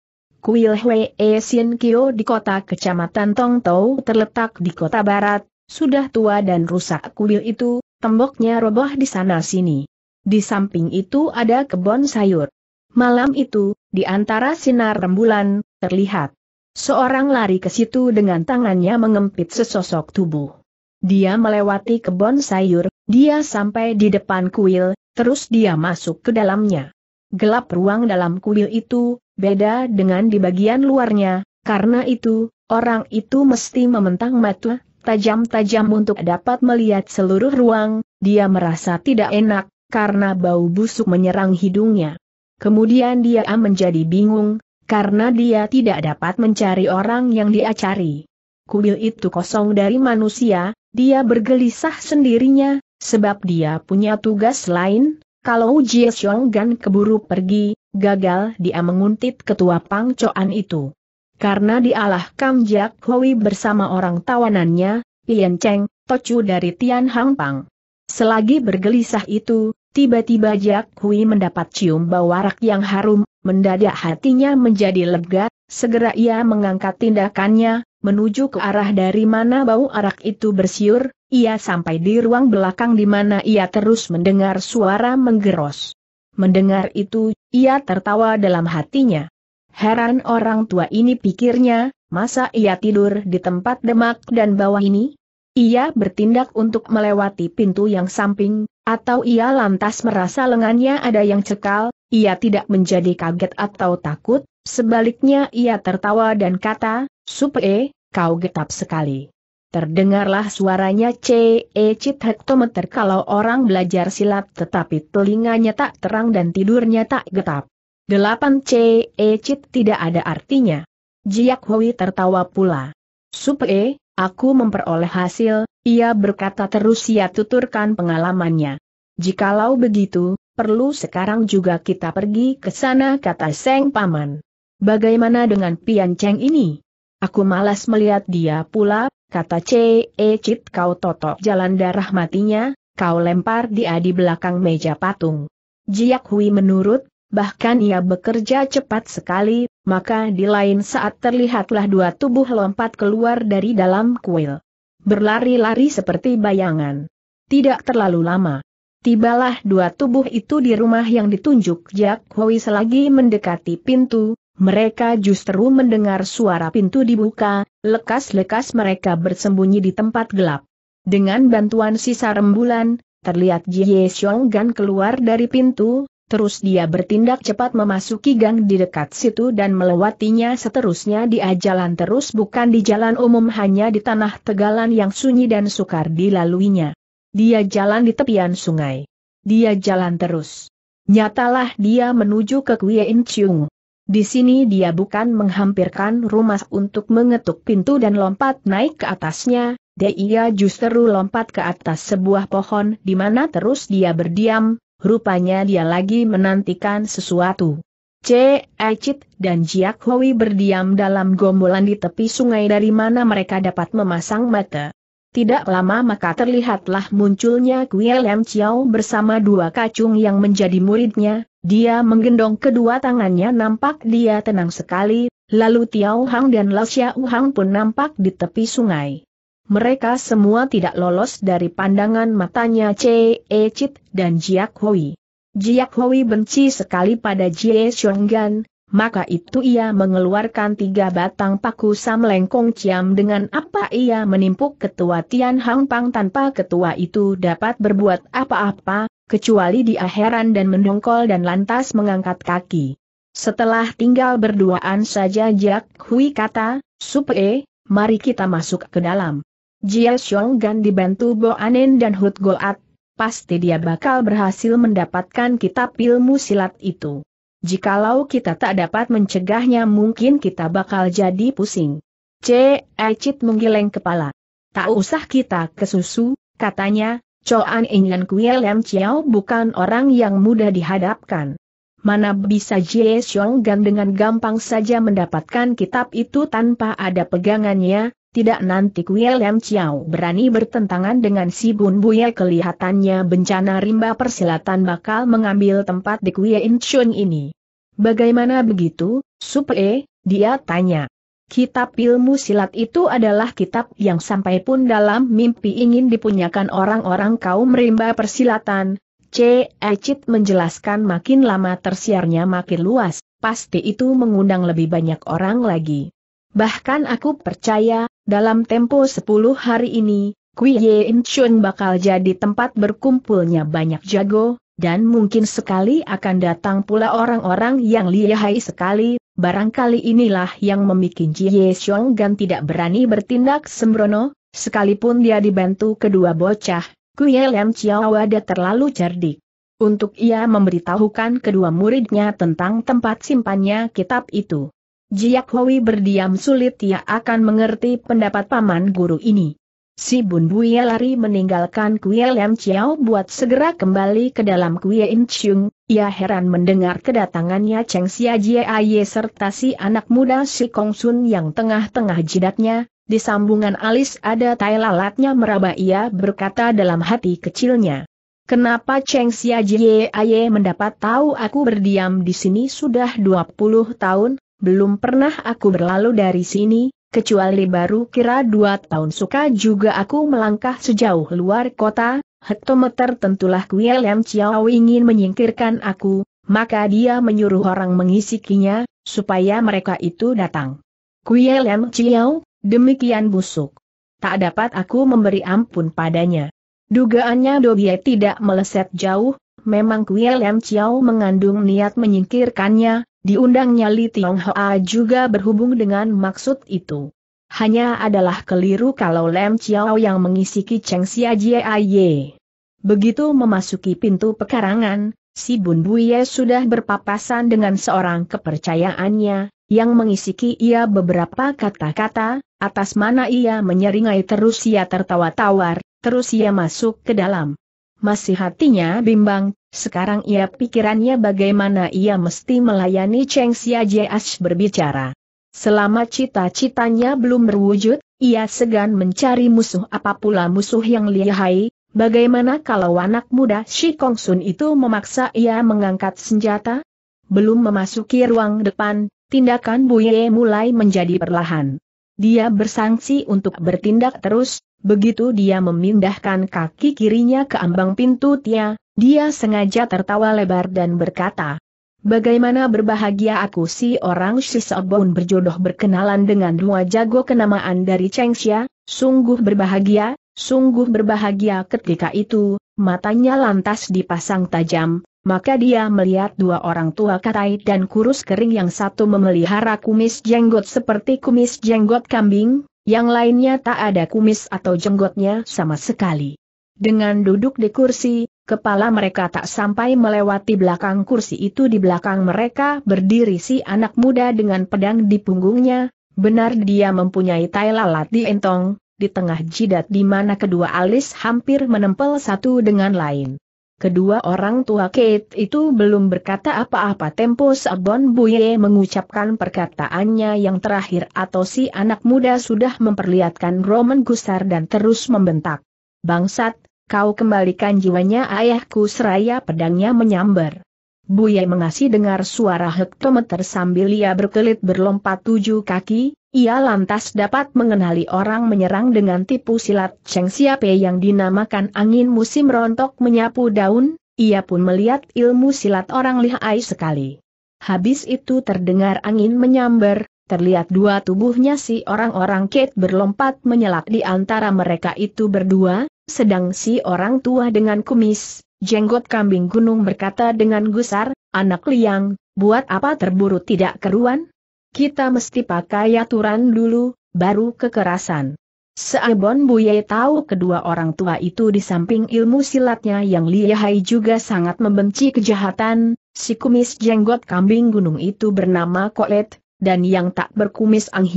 Kuil Hwee Sien Kyo di kota kecamatan Tongtou terletak di kota barat, sudah tua dan rusak kuil itu, temboknya roboh di sana-sini. Di samping itu ada kebun sayur. Malam itu, di antara sinar rembulan, terlihat. Seorang lari ke situ dengan tangannya mengempit sesosok tubuh. Dia melewati kebun sayur, dia sampai di depan kuil, terus dia masuk ke dalamnya. Gelap ruang dalam kuil itu, beda dengan di bagian luarnya, karena itu, orang itu mesti mementang mata, tajam-tajam untuk dapat melihat seluruh ruang, dia merasa tidak enak, karena bau busuk menyerang hidungnya. Kemudian dia menjadi bingung, karena dia tidak dapat mencari orang yang dia cari. Kuil itu kosong dari manusia, dia bergelisah sendirinya, sebab dia punya tugas lain, kalau Jie Gan keburu pergi, gagal dia menguntit ketua pangcoan itu. Karena dialah Kam Jiak Hui bersama orang tawanannya, Pian Cheng, Tocu dari Tian Hang Pang. Selagi bergelisah itu, tiba-tiba Jiak Hui mendapat cium bau arak yang harum, mendadak hatinya menjadi lega, segera ia mengangkat tindakannya, menuju ke arah dari mana bau arak itu bersiur, ia sampai di ruang belakang di mana ia terus mendengar suara menggeros. Mendengar itu, ia tertawa dalam hatinya. Heran orang tua ini pikirnya, masa ia tidur di tempat demak dan bawah ini? Ia bertindak untuk melewati pintu yang samping, atau ia lantas merasa lengannya ada yang cekal, ia tidak menjadi kaget atau takut, sebaliknya ia tertawa dan kata, E, kau getap sekali. Terdengarlah suaranya CE Cit hektometer kalau orang belajar silat tetapi telinganya tak terang dan tidurnya tak getap. 8C E Cit tidak ada artinya. Jiak Hui tertawa pula. Sup E, aku memperoleh hasil, ia berkata terus ia tuturkan pengalamannya. Jikalau begitu, perlu sekarang juga kita pergi ke sana kata Seng Paman. Bagaimana dengan Pian Cheng ini? Aku malas melihat dia pula, kata C. E. Cit kau totok jalan darah matinya, kau lempar dia di belakang meja patung. Jiak Hui menurut, bahkan ia bekerja cepat sekali, maka di lain saat terlihatlah dua tubuh lompat keluar dari dalam kuil. Berlari-lari seperti bayangan. Tidak terlalu lama. Tibalah dua tubuh itu di rumah yang ditunjuk Jack Hui selagi mendekati pintu, mereka justru mendengar suara pintu dibuka, lekas-lekas mereka bersembunyi di tempat gelap. Dengan bantuan sisa rembulan, terlihat Jie Gan keluar dari pintu, Terus dia bertindak cepat memasuki gang di dekat situ dan melewatinya seterusnya dia jalan terus bukan di jalan umum hanya di tanah tegalan yang sunyi dan sukar dilaluinya. Dia jalan di tepian sungai. Dia jalan terus. Nyatalah dia menuju ke In Chung. Di sini dia bukan menghampirkan rumah untuk mengetuk pintu dan lompat naik ke atasnya, dia justru lompat ke atas sebuah pohon di mana terus dia berdiam, rupanya dia lagi menantikan sesuatu. C. Ecit dan Jiak Hoi berdiam dalam gombolan di tepi sungai dari mana mereka dapat memasang mata. Tidak lama maka terlihatlah munculnya Kui Lam Chiao bersama dua kacung yang menjadi muridnya, dia menggendong kedua tangannya nampak dia tenang sekali, lalu Tiao Hang dan Lao Xiao Hang pun nampak di tepi sungai. Mereka semua tidak lolos dari pandangan matanya Chee Chit dan Jiak Hui. Jiak Hui benci sekali pada Jie Xionggan, maka itu ia mengeluarkan tiga batang paku samlengkong ciam dengan apa ia menimpuk ketua Tian Hang Pang tanpa ketua itu dapat berbuat apa-apa, kecuali dia heran dan mendongkol dan lantas mengangkat kaki. Setelah tinggal berduaan saja Jiak Hui kata, Supe, eh, mari kita masuk ke dalam. Jia Xionggan dibantu Bo Anen dan Hut Golat, pasti dia bakal berhasil mendapatkan kitab ilmu silat itu. Jikalau kita tak dapat mencegahnya mungkin kita bakal jadi pusing. C. Ecit menggeleng kepala. Tak usah kita kesusu, katanya, Choan Inyan Kue Lam Chiao bukan orang yang mudah dihadapkan. Mana bisa Jie Xionggan dengan gampang saja mendapatkan kitab itu tanpa ada pegangannya, tidak nanti Kuil Lam Chiao berani bertentangan dengan si Bun Buye kelihatannya bencana rimba persilatan bakal mengambil tempat di Kuil In Chun ini. Bagaimana begitu, Supe? Dia tanya. Kitab ilmu silat itu adalah kitab yang sampai pun dalam mimpi ingin dipunyakan orang-orang kaum rimba persilatan. C. Ecit menjelaskan makin lama tersiarnya makin luas, pasti itu mengundang lebih banyak orang lagi. Bahkan aku percaya, dalam tempo sepuluh hari ini, Kui Ye Chun bakal jadi tempat berkumpulnya banyak jago, dan mungkin sekali akan datang pula orang-orang yang lihai sekali, barangkali inilah yang memikin Ji Ye Xiong Gan tidak berani bertindak sembrono, sekalipun dia dibantu kedua bocah, Ye Lem Chiao ada terlalu cerdik. Untuk ia memberitahukan kedua muridnya tentang tempat simpannya kitab itu. Jiak Hui berdiam sulit ia akan mengerti pendapat paman guru ini. Si Bun Buye lari meninggalkan Kuya Lam Chiao buat segera kembali ke dalam Kuya In Chung, ia heran mendengar kedatangannya Cheng Xia Jie Aye serta si anak muda Si Kong Sun yang tengah-tengah jidatnya, di sambungan alis ada tai lalatnya meraba ia berkata dalam hati kecilnya. Kenapa Cheng Xia Jie Aye mendapat tahu aku berdiam di sini sudah 20 tahun, belum pernah aku berlalu dari sini, kecuali baru kira dua tahun suka juga aku melangkah sejauh luar kota, hektometer tentulah Kuei Lam Chiao ingin menyingkirkan aku, maka dia menyuruh orang mengisikinya, supaya mereka itu datang. Kuei Lam Chiao, demikian busuk. Tak dapat aku memberi ampun padanya. Dugaannya Dobie tidak meleset jauh, memang Kuei Lam Chiao mengandung niat menyingkirkannya, Diundangnya Li Tiong Hoa juga berhubung dengan maksud itu. Hanya adalah keliru kalau Lem Chiao yang mengisi Kicheng Xia Jie. Begitu memasuki pintu pekarangan, si Bun Buye sudah berpapasan dengan seorang kepercayaannya, yang mengisiki ia beberapa kata-kata, atas mana ia menyeringai terus ia tertawa tawar, terus ia masuk ke dalam masih hatinya bimbang, sekarang ia pikirannya bagaimana ia mesti melayani Cheng Ash berbicara. Selama cita-citanya belum berwujud, ia segan mencari musuh apa musuh yang lihai, bagaimana kalau anak muda Shi Kong Sun itu memaksa ia mengangkat senjata? Belum memasuki ruang depan, tindakan Buye mulai menjadi perlahan. Dia bersangsi untuk bertindak terus, begitu dia memindahkan kaki kirinya ke ambang pintu Tia, dia sengaja tertawa lebar dan berkata, Bagaimana berbahagia aku si orang Shisobon berjodoh berkenalan dengan dua jago kenamaan dari Chengxia, sungguh berbahagia, sungguh berbahagia ketika itu, matanya lantas dipasang tajam, maka dia melihat dua orang tua katai dan kurus kering yang satu memelihara kumis jenggot seperti kumis jenggot kambing, yang lainnya tak ada kumis atau jenggotnya sama sekali. Dengan duduk di kursi, kepala mereka tak sampai melewati belakang kursi itu di belakang mereka berdiri si anak muda dengan pedang di punggungnya, benar dia mempunyai tai lalat di entong, di tengah jidat di mana kedua alis hampir menempel satu dengan lain. Kedua orang tua Kate itu belum berkata apa-apa tempo Sabon Buye mengucapkan perkataannya yang terakhir atau si anak muda sudah memperlihatkan Roman gusar dan terus membentak. Bangsat, kau kembalikan jiwanya ayahku seraya pedangnya menyambar. Buye mengasih dengar suara hektometer sambil ia berkelit berlompat tujuh kaki, ia lantas dapat mengenali orang menyerang dengan tipu silat Cheng Siape yang dinamakan angin musim rontok menyapu daun, ia pun melihat ilmu silat orang lihai sekali. Habis itu terdengar angin menyambar, terlihat dua tubuhnya si orang-orang Kate berlompat menyelak di antara mereka itu berdua, sedang si orang tua dengan kumis, jenggot kambing gunung berkata dengan gusar, anak liang, buat apa terburu tidak keruan? Kita mesti pakai aturan dulu, baru kekerasan. Seabon Buye tahu kedua orang tua itu di samping ilmu silatnya yang lihai juga sangat membenci kejahatan, si kumis jenggot kambing gunung itu bernama Kolet, dan yang tak berkumis Ang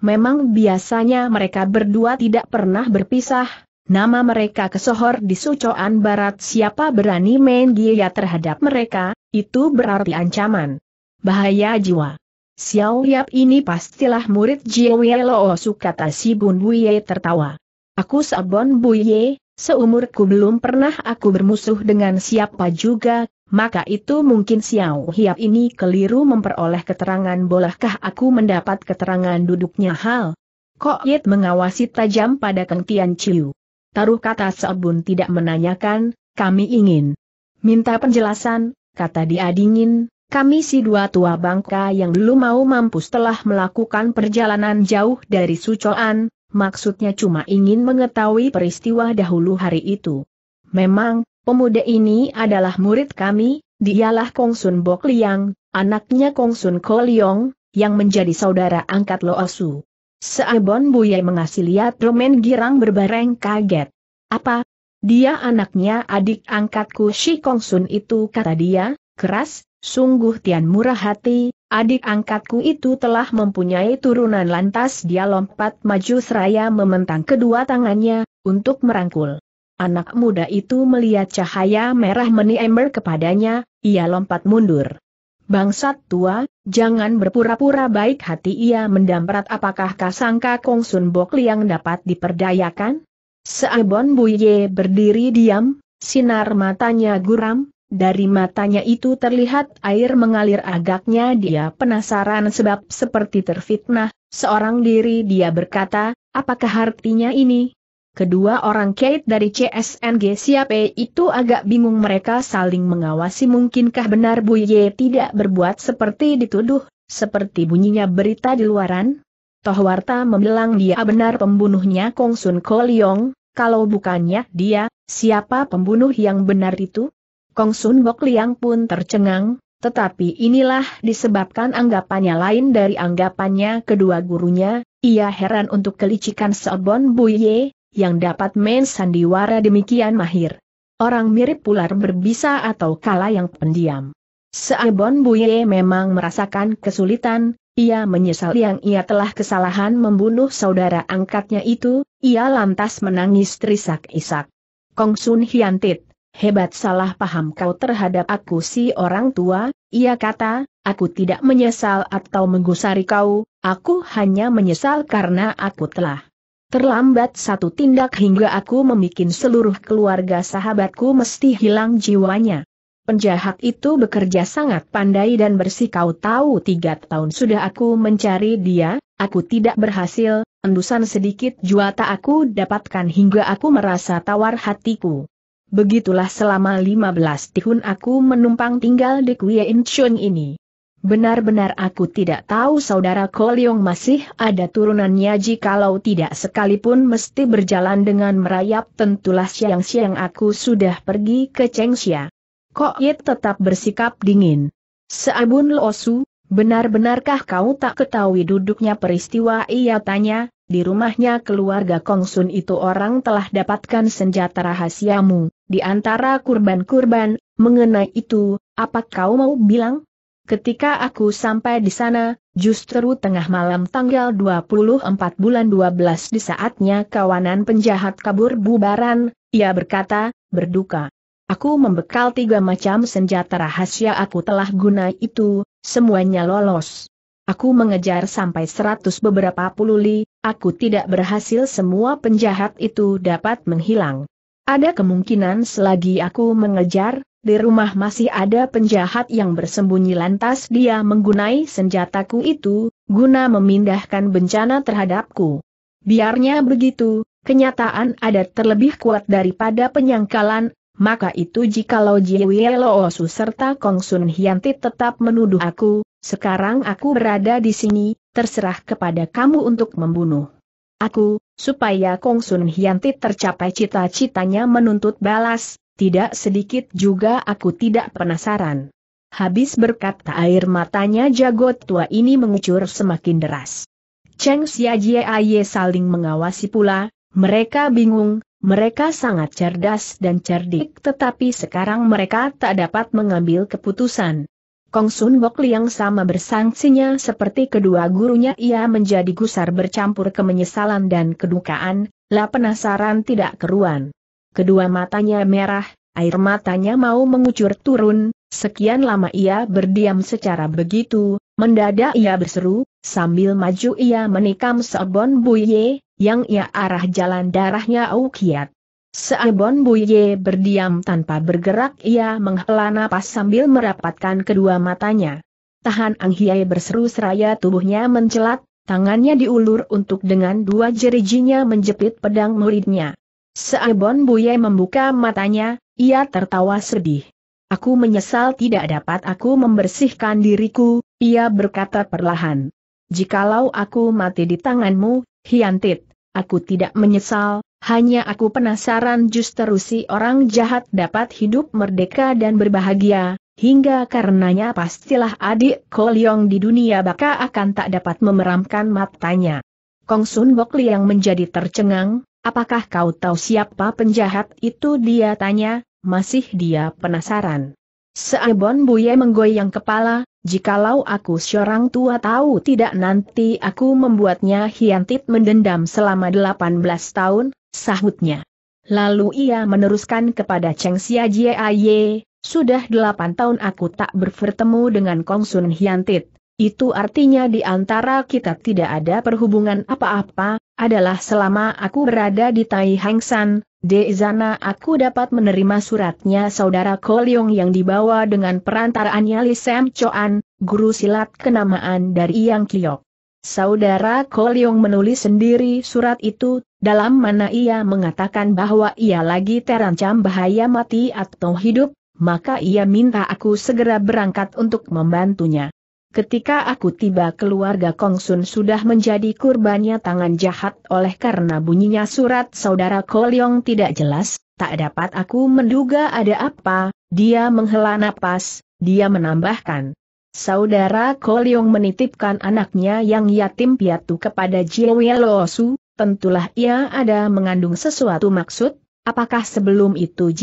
Memang biasanya mereka berdua tidak pernah berpisah, nama mereka kesohor di Sucoan Barat siapa berani main gila terhadap mereka, itu berarti ancaman. Bahaya jiwa. Xiao Yap ini pastilah murid Jiwe Loo kata si Bun Buye tertawa. Aku Sabon Buye, seumurku belum pernah aku bermusuh dengan siapa juga, maka itu mungkin Xiao Yap ini keliru memperoleh keterangan bolehkah aku mendapat keterangan duduknya hal. Kok Yit mengawasi tajam pada Kang Tian Chiu. Taruh kata Sabun tidak menanyakan, kami ingin. Minta penjelasan, kata dia dingin, kami si dua tua bangka yang belum mau mampus telah melakukan perjalanan jauh dari Sucoan, maksudnya cuma ingin mengetahui peristiwa dahulu hari itu. Memang, pemuda ini adalah murid kami, dialah Kong Sun Bok Liang, anaknya Kong Kongsun Koliong, yang menjadi saudara angkat Lo Loosu. Seabon Buye mengasih lihat Romen Girang berbareng kaget. Apa? Dia anaknya adik angkatku Shi Sun itu kata dia, keras, Sungguh Tian murah hati, adik angkatku itu telah mempunyai turunan lantas dia lompat maju seraya mementang kedua tangannya, untuk merangkul. Anak muda itu melihat cahaya merah meniember kepadanya, ia lompat mundur. Bangsat tua, jangan berpura-pura baik hati ia mendamprat apakah kasangka Kong Sun Bok Liang dapat diperdayakan? Seabon Buye berdiri diam, sinar matanya guram, dari matanya itu terlihat air mengalir agaknya dia penasaran sebab seperti terfitnah, seorang diri dia berkata, apakah artinya ini? Kedua orang Kate dari CSNG siapa itu agak bingung mereka saling mengawasi mungkinkah benar Bu Ye tidak berbuat seperti dituduh, seperti bunyinya berita di luaran? Toh Warta membilang dia benar pembunuhnya Kong Sun Ko Leong, kalau bukannya dia, siapa pembunuh yang benar itu? Kong Sun Bok Liang pun tercengang, tetapi inilah disebabkan anggapannya lain dari anggapannya kedua gurunya, ia heran untuk kelicikan Sobon Buye, yang dapat main sandiwara demikian mahir. Orang mirip ular berbisa atau kala yang pendiam. Seabon Buye memang merasakan kesulitan, ia menyesal yang ia telah kesalahan membunuh saudara angkatnya itu, ia lantas menangis terisak-isak. Kong Sun Hyantit Hebat salah paham kau terhadap aku si orang tua, ia kata, aku tidak menyesal atau menggusari kau, aku hanya menyesal karena aku telah terlambat satu tindak hingga aku memikin seluruh keluarga sahabatku mesti hilang jiwanya. Penjahat itu bekerja sangat pandai dan bersih kau tahu tiga tahun sudah aku mencari dia, aku tidak berhasil, endusan sedikit juata aku dapatkan hingga aku merasa tawar hatiku. Begitulah selama 15 tahun aku menumpang tinggal di Kuya Incheon ini. Benar-benar aku tidak tahu saudara Koliong masih ada turunannya jikalau tidak sekalipun mesti berjalan dengan merayap tentulah siang-siang aku sudah pergi ke Chengxia. Kok Yit tetap bersikap dingin. Seabun Losu, benar-benarkah kau tak ketahui duduknya peristiwa ia tanya, di rumahnya keluarga Kongsun itu orang telah dapatkan senjata rahasiamu, di antara kurban-kurban, mengenai itu, apa kau mau bilang? Ketika aku sampai di sana, justru tengah malam tanggal 24 bulan 12 di saatnya kawanan penjahat kabur bubaran, ia berkata, berduka. Aku membekal tiga macam senjata rahasia aku telah guna itu, semuanya lolos. Aku mengejar sampai seratus beberapa puluh li, aku tidak berhasil semua penjahat itu dapat menghilang. Ada kemungkinan selagi aku mengejar, di rumah masih ada penjahat yang bersembunyi lantas dia menggunai senjataku itu, guna memindahkan bencana terhadapku. Biarnya begitu, kenyataan adat terlebih kuat daripada penyangkalan, maka itu jikalau Jiwie Loosu serta Kong Sun Hianti tetap menuduh aku, sekarang aku berada di sini, terserah kepada kamu untuk membunuh. Aku, supaya Kong Sun Hianti tercapai cita-citanya menuntut balas, tidak sedikit juga aku tidak penasaran. Habis berkata air matanya jagot tua ini mengucur semakin deras. Cheng Xiajie saling mengawasi pula, mereka bingung, mereka sangat cerdas dan cerdik tetapi sekarang mereka tak dapat mengambil keputusan. Kong Sun Bok Liang sama bersangsinya seperti kedua gurunya ia menjadi gusar bercampur kemenyesalan dan kedukaan, lah penasaran tidak keruan. Kedua matanya merah, air matanya mau mengucur turun, sekian lama ia berdiam secara begitu, mendadak ia berseru, sambil maju ia menikam Seobon Buye, yang ia arah jalan darahnya Aukiat. Seabon Buye berdiam tanpa bergerak ia menghela napas sambil merapatkan kedua matanya. Tahan Ang Hiai berseru seraya tubuhnya mencelat, tangannya diulur untuk dengan dua jerijinya menjepit pedang muridnya. Seabon Buye membuka matanya, ia tertawa sedih. Aku menyesal tidak dapat aku membersihkan diriku, ia berkata perlahan. Jikalau aku mati di tanganmu, Hiantit. Aku tidak menyesal, hanya aku penasaran justru si orang jahat dapat hidup merdeka dan berbahagia, hingga karenanya pastilah adik Kolyong di dunia baka akan tak dapat memeramkan matanya. Kong Sun Bok Liang menjadi tercengang, apakah kau tahu siapa penjahat itu dia tanya, masih dia penasaran. Seabon Buye menggoyang kepala, Jikalau aku seorang tua tahu tidak nanti aku membuatnya hiantit mendendam selama 18 tahun, sahutnya. Lalu ia meneruskan kepada Cheng Xia Jie, sudah 8 tahun aku tak bertemu dengan Kong Sun Hiantit. Itu artinya di antara kita tidak ada perhubungan apa-apa, adalah selama aku berada di Tai Hang San, di sana aku dapat menerima suratnya saudara Kolyong yang dibawa dengan perantaraannya Li Sam Choan, guru silat kenamaan dari Yang Kiok. Saudara Kolyong menulis sendiri surat itu, dalam mana ia mengatakan bahwa ia lagi terancam bahaya mati atau hidup, maka ia minta aku segera berangkat untuk membantunya. Ketika aku tiba keluarga Kongsun sudah menjadi kurbannya tangan jahat oleh karena bunyinya surat saudara Kolyong tidak jelas, tak dapat aku menduga ada apa, dia menghela napas, dia menambahkan. Saudara Kolyong menitipkan anaknya yang yatim piatu kepada Losu, tentulah ia ada mengandung sesuatu maksud, apakah sebelum itu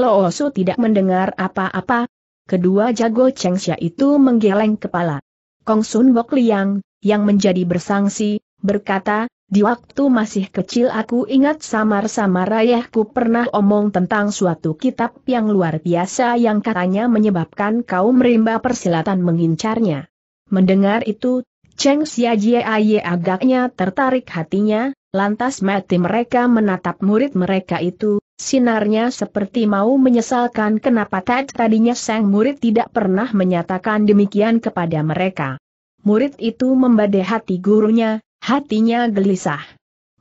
Losu tidak mendengar apa-apa, Kedua jago Cheng Xia itu menggeleng kepala. Kong Sun Bok Liang, yang menjadi bersangsi, berkata, di waktu masih kecil aku ingat samar-samar ayahku pernah omong tentang suatu kitab yang luar biasa yang katanya menyebabkan kaum rimba persilatan mengincarnya. Mendengar itu, Cheng Xia Jie agaknya tertarik hatinya, lantas mati mereka menatap murid mereka itu, Sinarnya seperti mau menyesalkan kenapa Ted tadinya sang murid tidak pernah menyatakan demikian kepada mereka. Murid itu membadai hati gurunya, hatinya gelisah.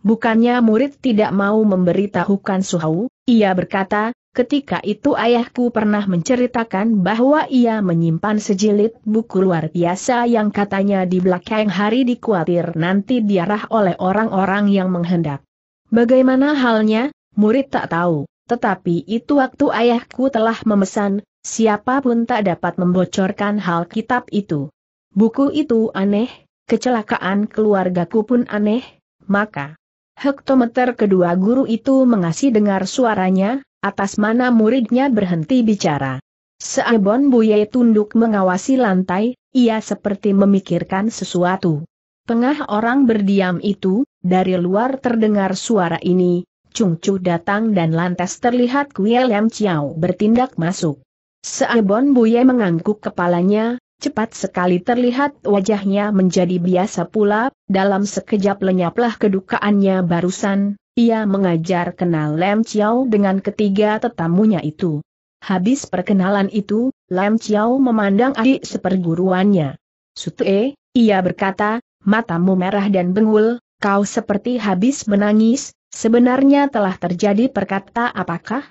Bukannya murid tidak mau memberitahukan Suhau, ia berkata, ketika itu ayahku pernah menceritakan bahwa ia menyimpan sejilid buku luar biasa yang katanya di belakang hari dikhawatir nanti diarah oleh orang-orang yang menghendak. Bagaimana halnya? murid tak tahu, tetapi itu waktu ayahku telah memesan, siapapun tak dapat membocorkan hal kitab itu. Buku itu aneh, kecelakaan keluargaku pun aneh, maka hektometer kedua guru itu mengasih dengar suaranya, atas mana muridnya berhenti bicara. Seabon Buye tunduk mengawasi lantai, ia seperti memikirkan sesuatu. Tengah orang berdiam itu, dari luar terdengar suara ini, Chung Chu datang dan lantas terlihat Kuei Lam Chiao bertindak masuk. Seabon Buye mengangguk kepalanya, cepat sekali terlihat wajahnya menjadi biasa pula, dalam sekejap lenyaplah kedukaannya barusan, ia mengajar kenal Lam Chiao dengan ketiga tetamunya itu. Habis perkenalan itu, Lam Chiao memandang adik seperguruannya. Sutue, ia berkata, matamu merah dan bengul, kau seperti habis menangis, Sebenarnya telah terjadi perkata apakah?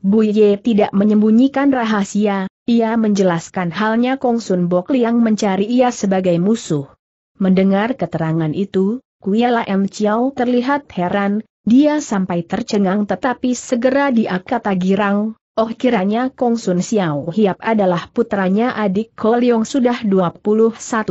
Bu Ye tidak menyembunyikan rahasia, ia menjelaskan halnya Kong Sun Bok Liang mencari ia sebagai musuh. Mendengar keterangan itu, Kuyala M. Chiao terlihat heran, dia sampai tercengang tetapi segera dia kata girang, oh kiranya Kong Sun Xiao Hiap adalah putranya adik Yong sudah 21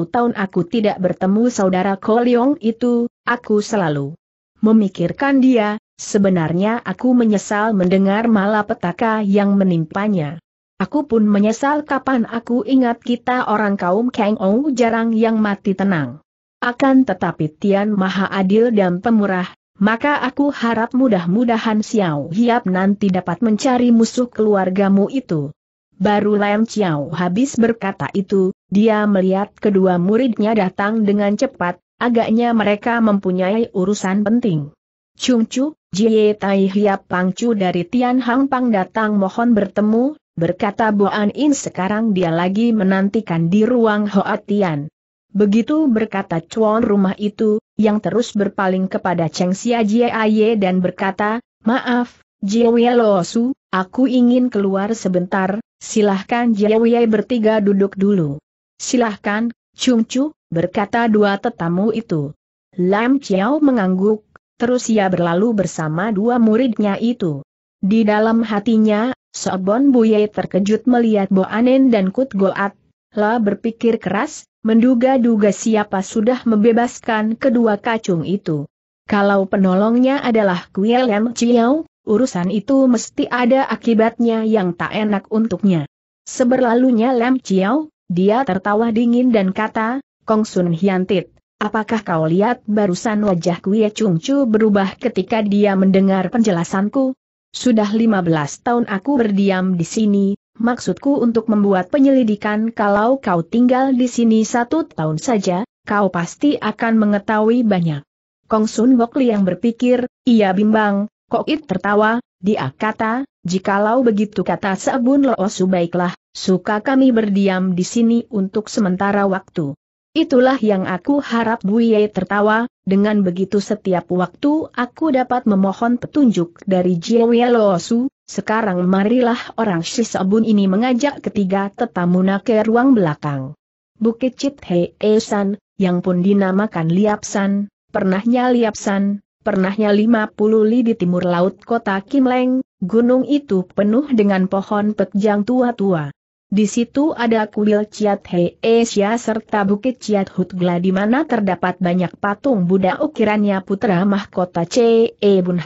tahun aku tidak bertemu saudara Yong itu, aku selalu Memikirkan dia, sebenarnya aku menyesal mendengar malapetaka yang menimpanya. Aku pun menyesal kapan aku ingat kita orang kaum Kang Ou jarang yang mati tenang. Akan tetapi Tian Maha Adil dan pemurah, maka aku harap mudah-mudahan Xiao Hiap nanti dapat mencari musuh keluargamu itu. Baru Lam Xiao habis berkata itu, dia melihat kedua muridnya datang dengan cepat, Agaknya mereka mempunyai urusan penting. Chung Chu, Jie Tai Hiap Pang Chu dari Tian Hang Pang datang mohon bertemu, berkata An In sekarang dia lagi menantikan di ruang Hoa Tian. Begitu berkata Chuan rumah itu, yang terus berpaling kepada Cheng Xia Jie Aye dan berkata, Maaf, Jie Lo Su, aku ingin keluar sebentar, silahkan Jie Wei bertiga duduk dulu. Silahkan, Chung Chu, berkata dua tetamu itu. Lam Chiao mengangguk, terus ia berlalu bersama dua muridnya itu. Di dalam hatinya, Sobon Buye terkejut melihat Bo Anen dan Kut Goat, lah berpikir keras, menduga-duga siapa sudah membebaskan kedua kacung itu. Kalau penolongnya adalah Kuil Lam Chiao, urusan itu mesti ada akibatnya yang tak enak untuknya. Seberlalunya Lam Chiao, dia tertawa dingin dan kata, Kong Sun Hian apakah kau lihat barusan wajah Kuya Chung Chu berubah ketika dia mendengar penjelasanku? Sudah 15 tahun aku berdiam di sini, maksudku untuk membuat penyelidikan kalau kau tinggal di sini satu tahun saja, kau pasti akan mengetahui banyak. Kong Sun Bok yang berpikir, ia bimbang, kok it tertawa, dia kata, jikalau begitu kata Sabun Loosu baiklah, suka kami berdiam di sini untuk sementara waktu. Itulah yang aku harap Buye tertawa, dengan begitu setiap waktu aku dapat memohon petunjuk dari Jiwe Loosu, sekarang marilah orang Shisobun ini mengajak ketiga tetamu ke ruang belakang. Bukit Chit Hei e San, yang pun dinamakan Liapsan, pernahnya Liapsan, pernahnya 50 li di timur laut kota Kimleng, gunung itu penuh dengan pohon petjang tua-tua. Di situ ada kuil Chiat Hei Esia serta Bukit Chiat Hutgla di mana terdapat banyak patung Buddha ukirannya putra mahkota C. E. Bun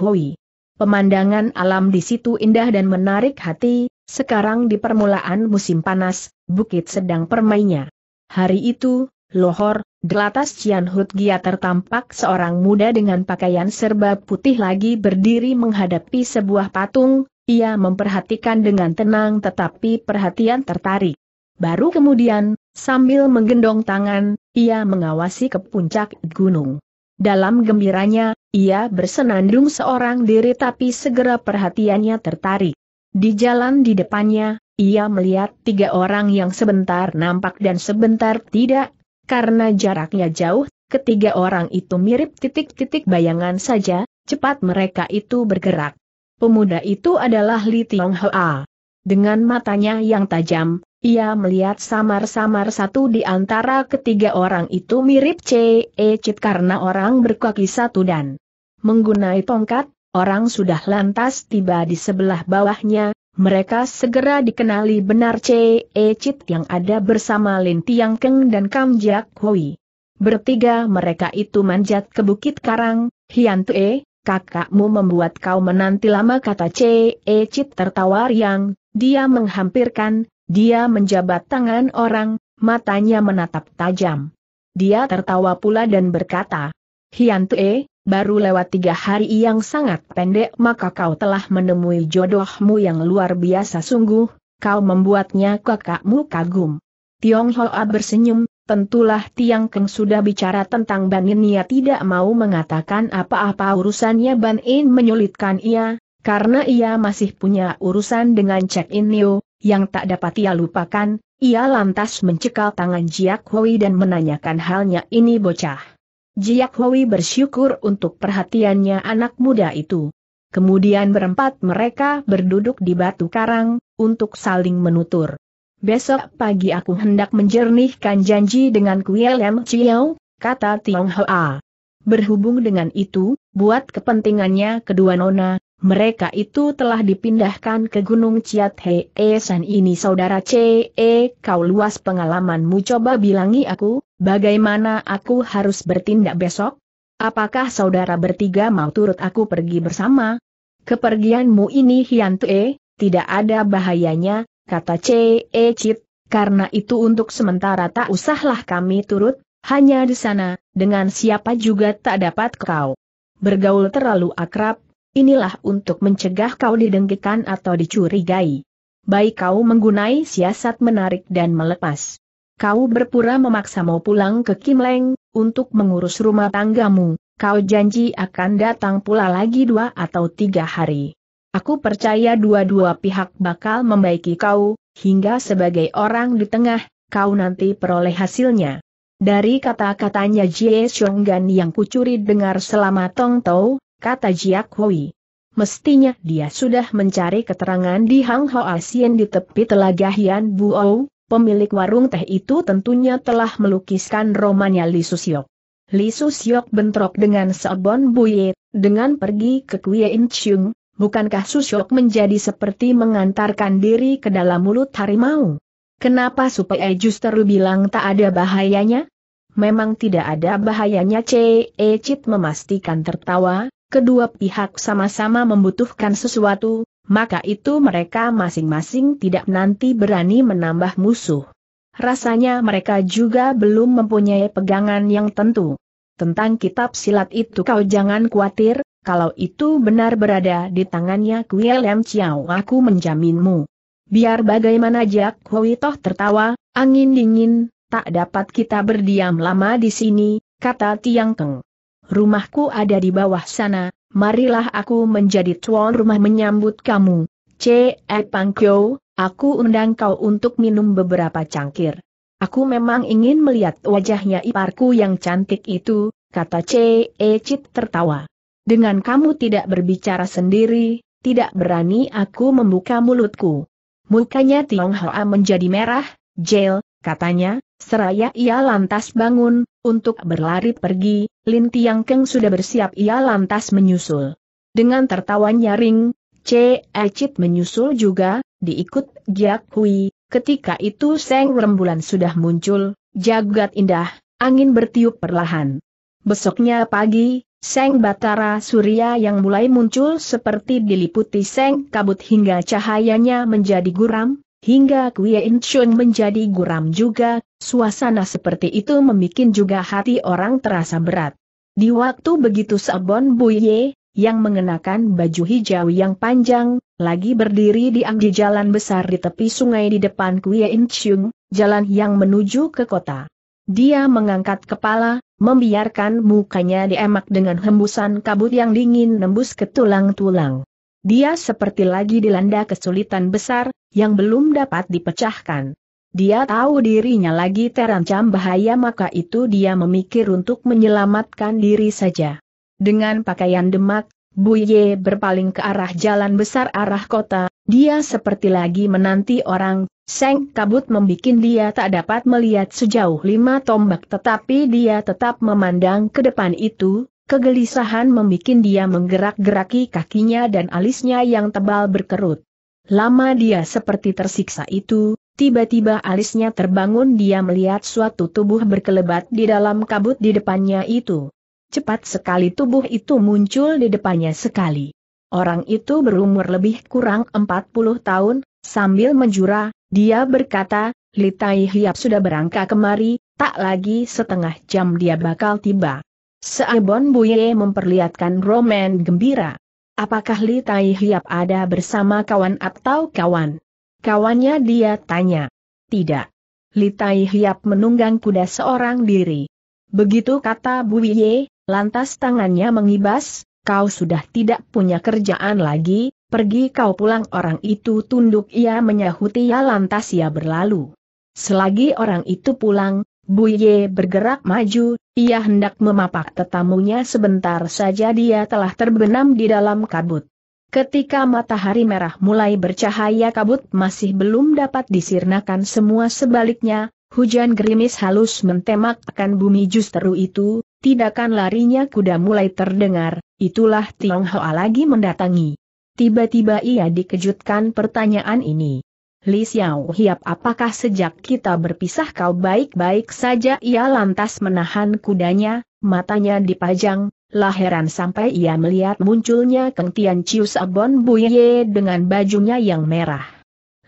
Pemandangan alam di situ indah dan menarik hati, sekarang di permulaan musim panas, bukit sedang permainnya. Hari itu, Lohor, delatas Cian Hut Gia tertampak seorang muda dengan pakaian serba putih lagi berdiri menghadapi sebuah patung, ia memperhatikan dengan tenang tetapi perhatian tertarik. Baru kemudian, sambil menggendong tangan, ia mengawasi ke puncak gunung. Dalam gembiranya, ia bersenandung seorang diri tapi segera perhatiannya tertarik. Di jalan di depannya, ia melihat tiga orang yang sebentar nampak dan sebentar tidak, karena jaraknya jauh, ketiga orang itu mirip titik-titik bayangan saja, cepat mereka itu bergerak. Pemuda itu adalah Li Tiong Hoa. Dengan matanya yang tajam, ia melihat samar-samar satu di antara ketiga orang itu mirip C. E. Chit karena orang berkaki satu dan menggunai tongkat, orang sudah lantas tiba di sebelah bawahnya, mereka segera dikenali benar C. E. Chit yang ada bersama Lin Tiang Keng dan Kam Jiak Hui. Bertiga mereka itu manjat ke Bukit Karang, Hian Tue, kakakmu membuat kau menanti lama kata C. E. Cit tertawa riang, dia menghampirkan, dia menjabat tangan orang, matanya menatap tajam. Dia tertawa pula dan berkata, E, baru lewat tiga hari yang sangat pendek maka kau telah menemui jodohmu yang luar biasa sungguh, kau membuatnya kakakmu kagum. Tiong Hoa bersenyum, Tentulah Tiang Keng sudah bicara tentang Ban In ia tidak mau mengatakan apa-apa urusannya Ban In menyulitkan ia, karena ia masih punya urusan dengan Cek In Liu, yang tak dapat ia lupakan, ia lantas mencekal tangan Jiak Hui dan menanyakan halnya ini bocah. Jiak Hui bersyukur untuk perhatiannya anak muda itu. Kemudian berempat mereka berduduk di batu karang, untuk saling menutur. Besok pagi aku hendak menjernihkan janji dengan Kuilem Chiao, kata Tiong Hoa. Berhubung dengan itu, buat kepentingannya kedua nona, mereka itu telah dipindahkan ke Gunung Chiat Hee. San ini saudara C. E. Kau luas pengalamanmu coba bilangi aku, bagaimana aku harus bertindak besok? Apakah saudara bertiga mau turut aku pergi bersama? Kepergianmu ini Hian Tue, tidak ada bahayanya, kata C. E. Cit, karena itu untuk sementara tak usahlah kami turut, hanya di sana, dengan siapa juga tak dapat kau bergaul terlalu akrab, inilah untuk mencegah kau didengkikan atau dicurigai. Baik kau menggunai siasat menarik dan melepas. Kau berpura memaksa mau pulang ke Kim Leng, untuk mengurus rumah tanggamu, kau janji akan datang pula lagi dua atau tiga hari. Aku percaya dua-dua pihak bakal membaiki kau, hingga sebagai orang di tengah, kau nanti peroleh hasilnya. Dari kata-katanya Jie Xionggan yang kucuri dengar selama Tong Tau, kata Jiak Hui. Mestinya dia sudah mencari keterangan di Hang Ho Asien di tepi telaga Hian Buou, pemilik warung teh itu tentunya telah melukiskan romannya Li Susiok. Li Susiok bentrok dengan Seobon Buye, dengan pergi ke Kuei In Chung, bukankah Susyok menjadi seperti mengantarkan diri ke dalam mulut harimau? Kenapa supaya justru bilang tak ada bahayanya? Memang tidak ada bahayanya C. E. Cit memastikan tertawa, kedua pihak sama-sama membutuhkan sesuatu, maka itu mereka masing-masing tidak nanti berani menambah musuh. Rasanya mereka juga belum mempunyai pegangan yang tentu. Tentang kitab silat itu kau jangan khawatir, kalau itu benar berada di tangannya Kui Lam Chiao aku menjaminmu. Biar bagaimana Jack Hui Toh tertawa, angin dingin, tak dapat kita berdiam lama di sini, kata Tiang Keng. Rumahku ada di bawah sana, marilah aku menjadi tuan rumah menyambut kamu. C. E. Pang Kyo, aku undang kau untuk minum beberapa cangkir. Aku memang ingin melihat wajahnya iparku yang cantik itu, kata C.E. Cit tertawa. Dengan kamu tidak berbicara sendiri, tidak berani aku membuka mulutku. Mukanya Tiong Hoa menjadi merah, Jail, katanya, seraya ia lantas bangun, untuk berlari pergi, Lin Tiang Keng sudah bersiap ia lantas menyusul. Dengan tertawa nyaring, C. Ecit menyusul juga, diikut Jiak Hui, ketika itu Seng Rembulan sudah muncul, jagat indah, angin bertiup perlahan. Besoknya pagi, Seng Batara Surya yang mulai muncul seperti diliputi Seng Kabut hingga cahayanya menjadi guram, hingga Kuya Inchun menjadi guram juga, suasana seperti itu membuat juga hati orang terasa berat. Di waktu begitu Sabon Buye, yang mengenakan baju hijau yang panjang, lagi berdiri di anggi jalan besar di tepi sungai di depan Kuya Chun, jalan yang menuju ke kota. Dia mengangkat kepala, membiarkan mukanya diemak dengan hembusan kabut yang dingin nembus ke tulang-tulang. Dia seperti lagi dilanda kesulitan besar, yang belum dapat dipecahkan. Dia tahu dirinya lagi terancam bahaya maka itu dia memikir untuk menyelamatkan diri saja. Dengan pakaian demak, Buye berpaling ke arah jalan besar arah kota, dia seperti lagi menanti orang, seng kabut membuat dia tak dapat melihat sejauh lima tombak tetapi dia tetap memandang ke depan itu, kegelisahan membuat dia menggerak-geraki kakinya dan alisnya yang tebal berkerut. Lama dia seperti tersiksa itu, tiba-tiba alisnya terbangun dia melihat suatu tubuh berkelebat di dalam kabut di depannya itu. Cepat sekali tubuh itu muncul di depannya sekali. Orang itu berumur lebih kurang 40 tahun, sambil menjura, dia berkata, Litai Hiap sudah berangkat kemari, tak lagi setengah jam dia bakal tiba. Seabon Buye memperlihatkan roman gembira. Apakah Litai Hiap ada bersama kawan atau kawan? Kawannya dia tanya. Tidak. Litai Hiap menunggang kuda seorang diri. Begitu kata Buye, Lantas tangannya mengibas, kau sudah tidak punya kerjaan lagi, pergi kau pulang orang itu tunduk ia menyahuti ya lantas ia berlalu. Selagi orang itu pulang, Buye bergerak maju, ia hendak memapak tetamunya sebentar saja dia telah terbenam di dalam kabut. Ketika matahari merah mulai bercahaya kabut masih belum dapat disirnakan semua sebaliknya, hujan gerimis halus mentemak akan bumi justru itu, Tindakan larinya kuda mulai terdengar, itulah Tiong Tionghoa lagi mendatangi. Tiba-tiba ia dikejutkan pertanyaan ini. Li Xiao Hiap apakah sejak kita berpisah kau baik-baik saja ia lantas menahan kudanya, matanya dipajang, lah sampai ia melihat munculnya Keng Tian Chiu Sabon Buye dengan bajunya yang merah.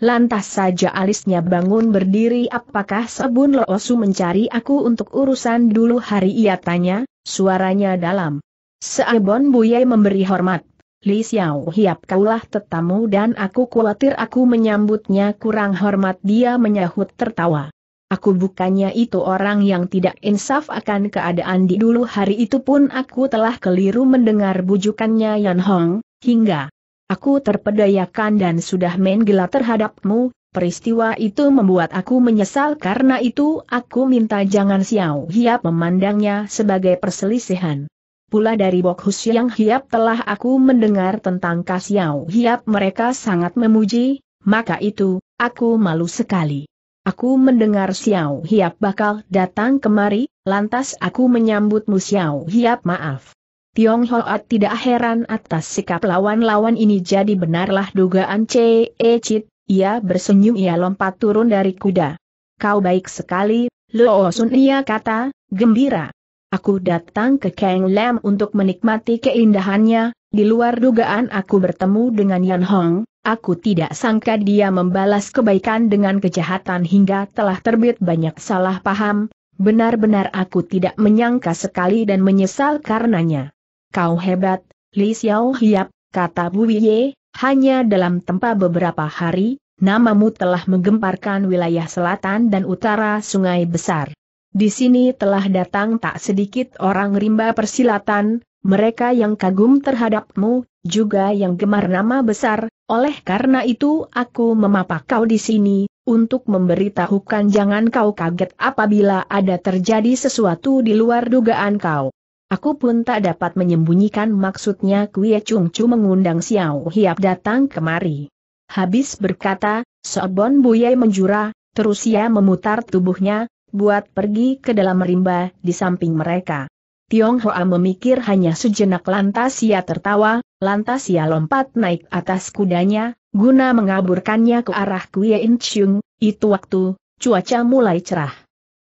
Lantas saja alisnya bangun berdiri apakah Sebun Loosu mencari aku untuk urusan dulu hari ia tanya, suaranya dalam. Seabon Buye memberi hormat. Li Xiao Hiap kaulah tetamu dan aku khawatir aku menyambutnya kurang hormat dia menyahut tertawa. Aku bukannya itu orang yang tidak insaf akan keadaan di dulu hari itu pun aku telah keliru mendengar bujukannya Yan Hong, hingga Aku terpedayakan dan sudah main gila terhadapmu, peristiwa itu membuat aku menyesal karena itu aku minta jangan Xiao Hiap memandangnya sebagai perselisihan. Pula dari Bok Hus yang Hiap telah aku mendengar tentang Kasiao Hiap mereka sangat memuji, maka itu, aku malu sekali. Aku mendengar Xiao Hiap bakal datang kemari, lantas aku menyambutmu Xiao Hiap maaf. Tiong Hoat tidak heran atas sikap lawan-lawan ini jadi benarlah dugaan C.E. Chit, ia bersenyum ia lompat turun dari kuda. Kau baik sekali, Lo Sun ia kata, gembira. Aku datang ke Kang Lam untuk menikmati keindahannya, di luar dugaan aku bertemu dengan Yan Hong, Aku tidak sangka dia membalas kebaikan dengan kejahatan hingga telah terbit banyak salah paham, benar-benar aku tidak menyangka sekali dan menyesal karenanya. Kau hebat, Li Xiao Hiap, kata Bu Ye, hanya dalam tempa beberapa hari, namamu telah menggemparkan wilayah selatan dan utara sungai besar. Di sini telah datang tak sedikit orang rimba persilatan, mereka yang kagum terhadapmu, juga yang gemar nama besar, oleh karena itu aku memapak kau di sini, untuk memberitahukan jangan kau kaget apabila ada terjadi sesuatu di luar dugaan kau. Aku pun tak dapat menyembunyikan maksudnya Kuya Chung Chu mengundang Xiao Hiap datang kemari. Habis berkata, Sobon Buye menjura, terus ia memutar tubuhnya, buat pergi ke dalam rimba di samping mereka. Tiong Hoa memikir hanya sejenak lantas ia tertawa, lantas ia lompat naik atas kudanya, guna mengaburkannya ke arah Kuya In Chung, itu waktu, cuaca mulai cerah.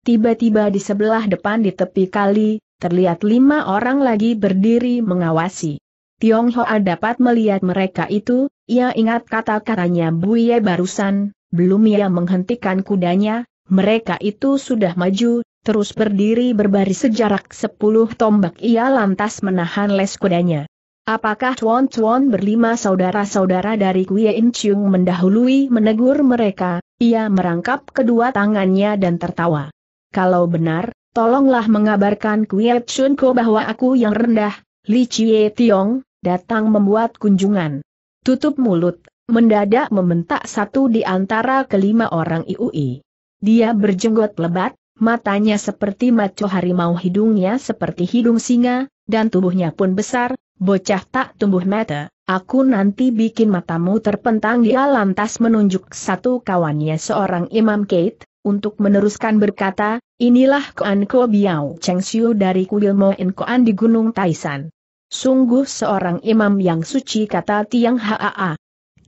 Tiba-tiba di sebelah depan di tepi kali, terlihat lima orang lagi berdiri mengawasi. Tiong Hoa dapat melihat mereka itu, ia ingat kata-katanya Buye barusan, belum ia menghentikan kudanya, mereka itu sudah maju, terus berdiri berbaris sejarak sepuluh tombak ia lantas menahan les kudanya. Apakah Tuan Tuan berlima saudara-saudara dari Kuei Inchung mendahului menegur mereka, ia merangkap kedua tangannya dan tertawa. Kalau benar, tolonglah mengabarkan Kuei Chun Ko bahwa aku yang rendah, Li Chie Tiong, datang membuat kunjungan. Tutup mulut, mendadak membentak satu di antara kelima orang IUI. Dia berjenggot lebat, matanya seperti maco harimau hidungnya seperti hidung singa, dan tubuhnya pun besar, bocah tak tumbuh mata. Aku nanti bikin matamu terpentang dia lantas menunjuk satu kawannya seorang Imam Kate, untuk meneruskan berkata, inilah Koan Ko Biao Cheng Xiu dari kuil Moen Koan di Gunung Taisan. Sungguh seorang imam yang suci kata Tiang Haa.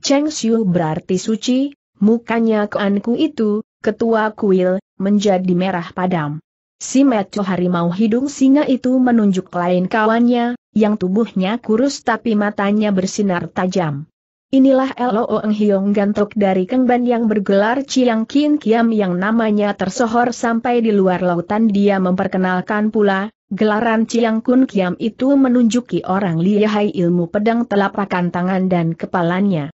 Cheng Xiu berarti suci, mukanya Koan Ku itu, ketua kuil, menjadi merah padam. Si Metu harimau hidung singa itu menunjuk lain kawannya, yang tubuhnya kurus tapi matanya bersinar tajam. Inilah Elo Eng Hiong gantok dari Kengban yang bergelar Chiang Kin Kiam yang namanya tersohor sampai di luar lautan dia memperkenalkan pula, gelaran Chiang Kun Kiam itu menunjuki orang lihai ilmu pedang telapakan tangan dan kepalanya.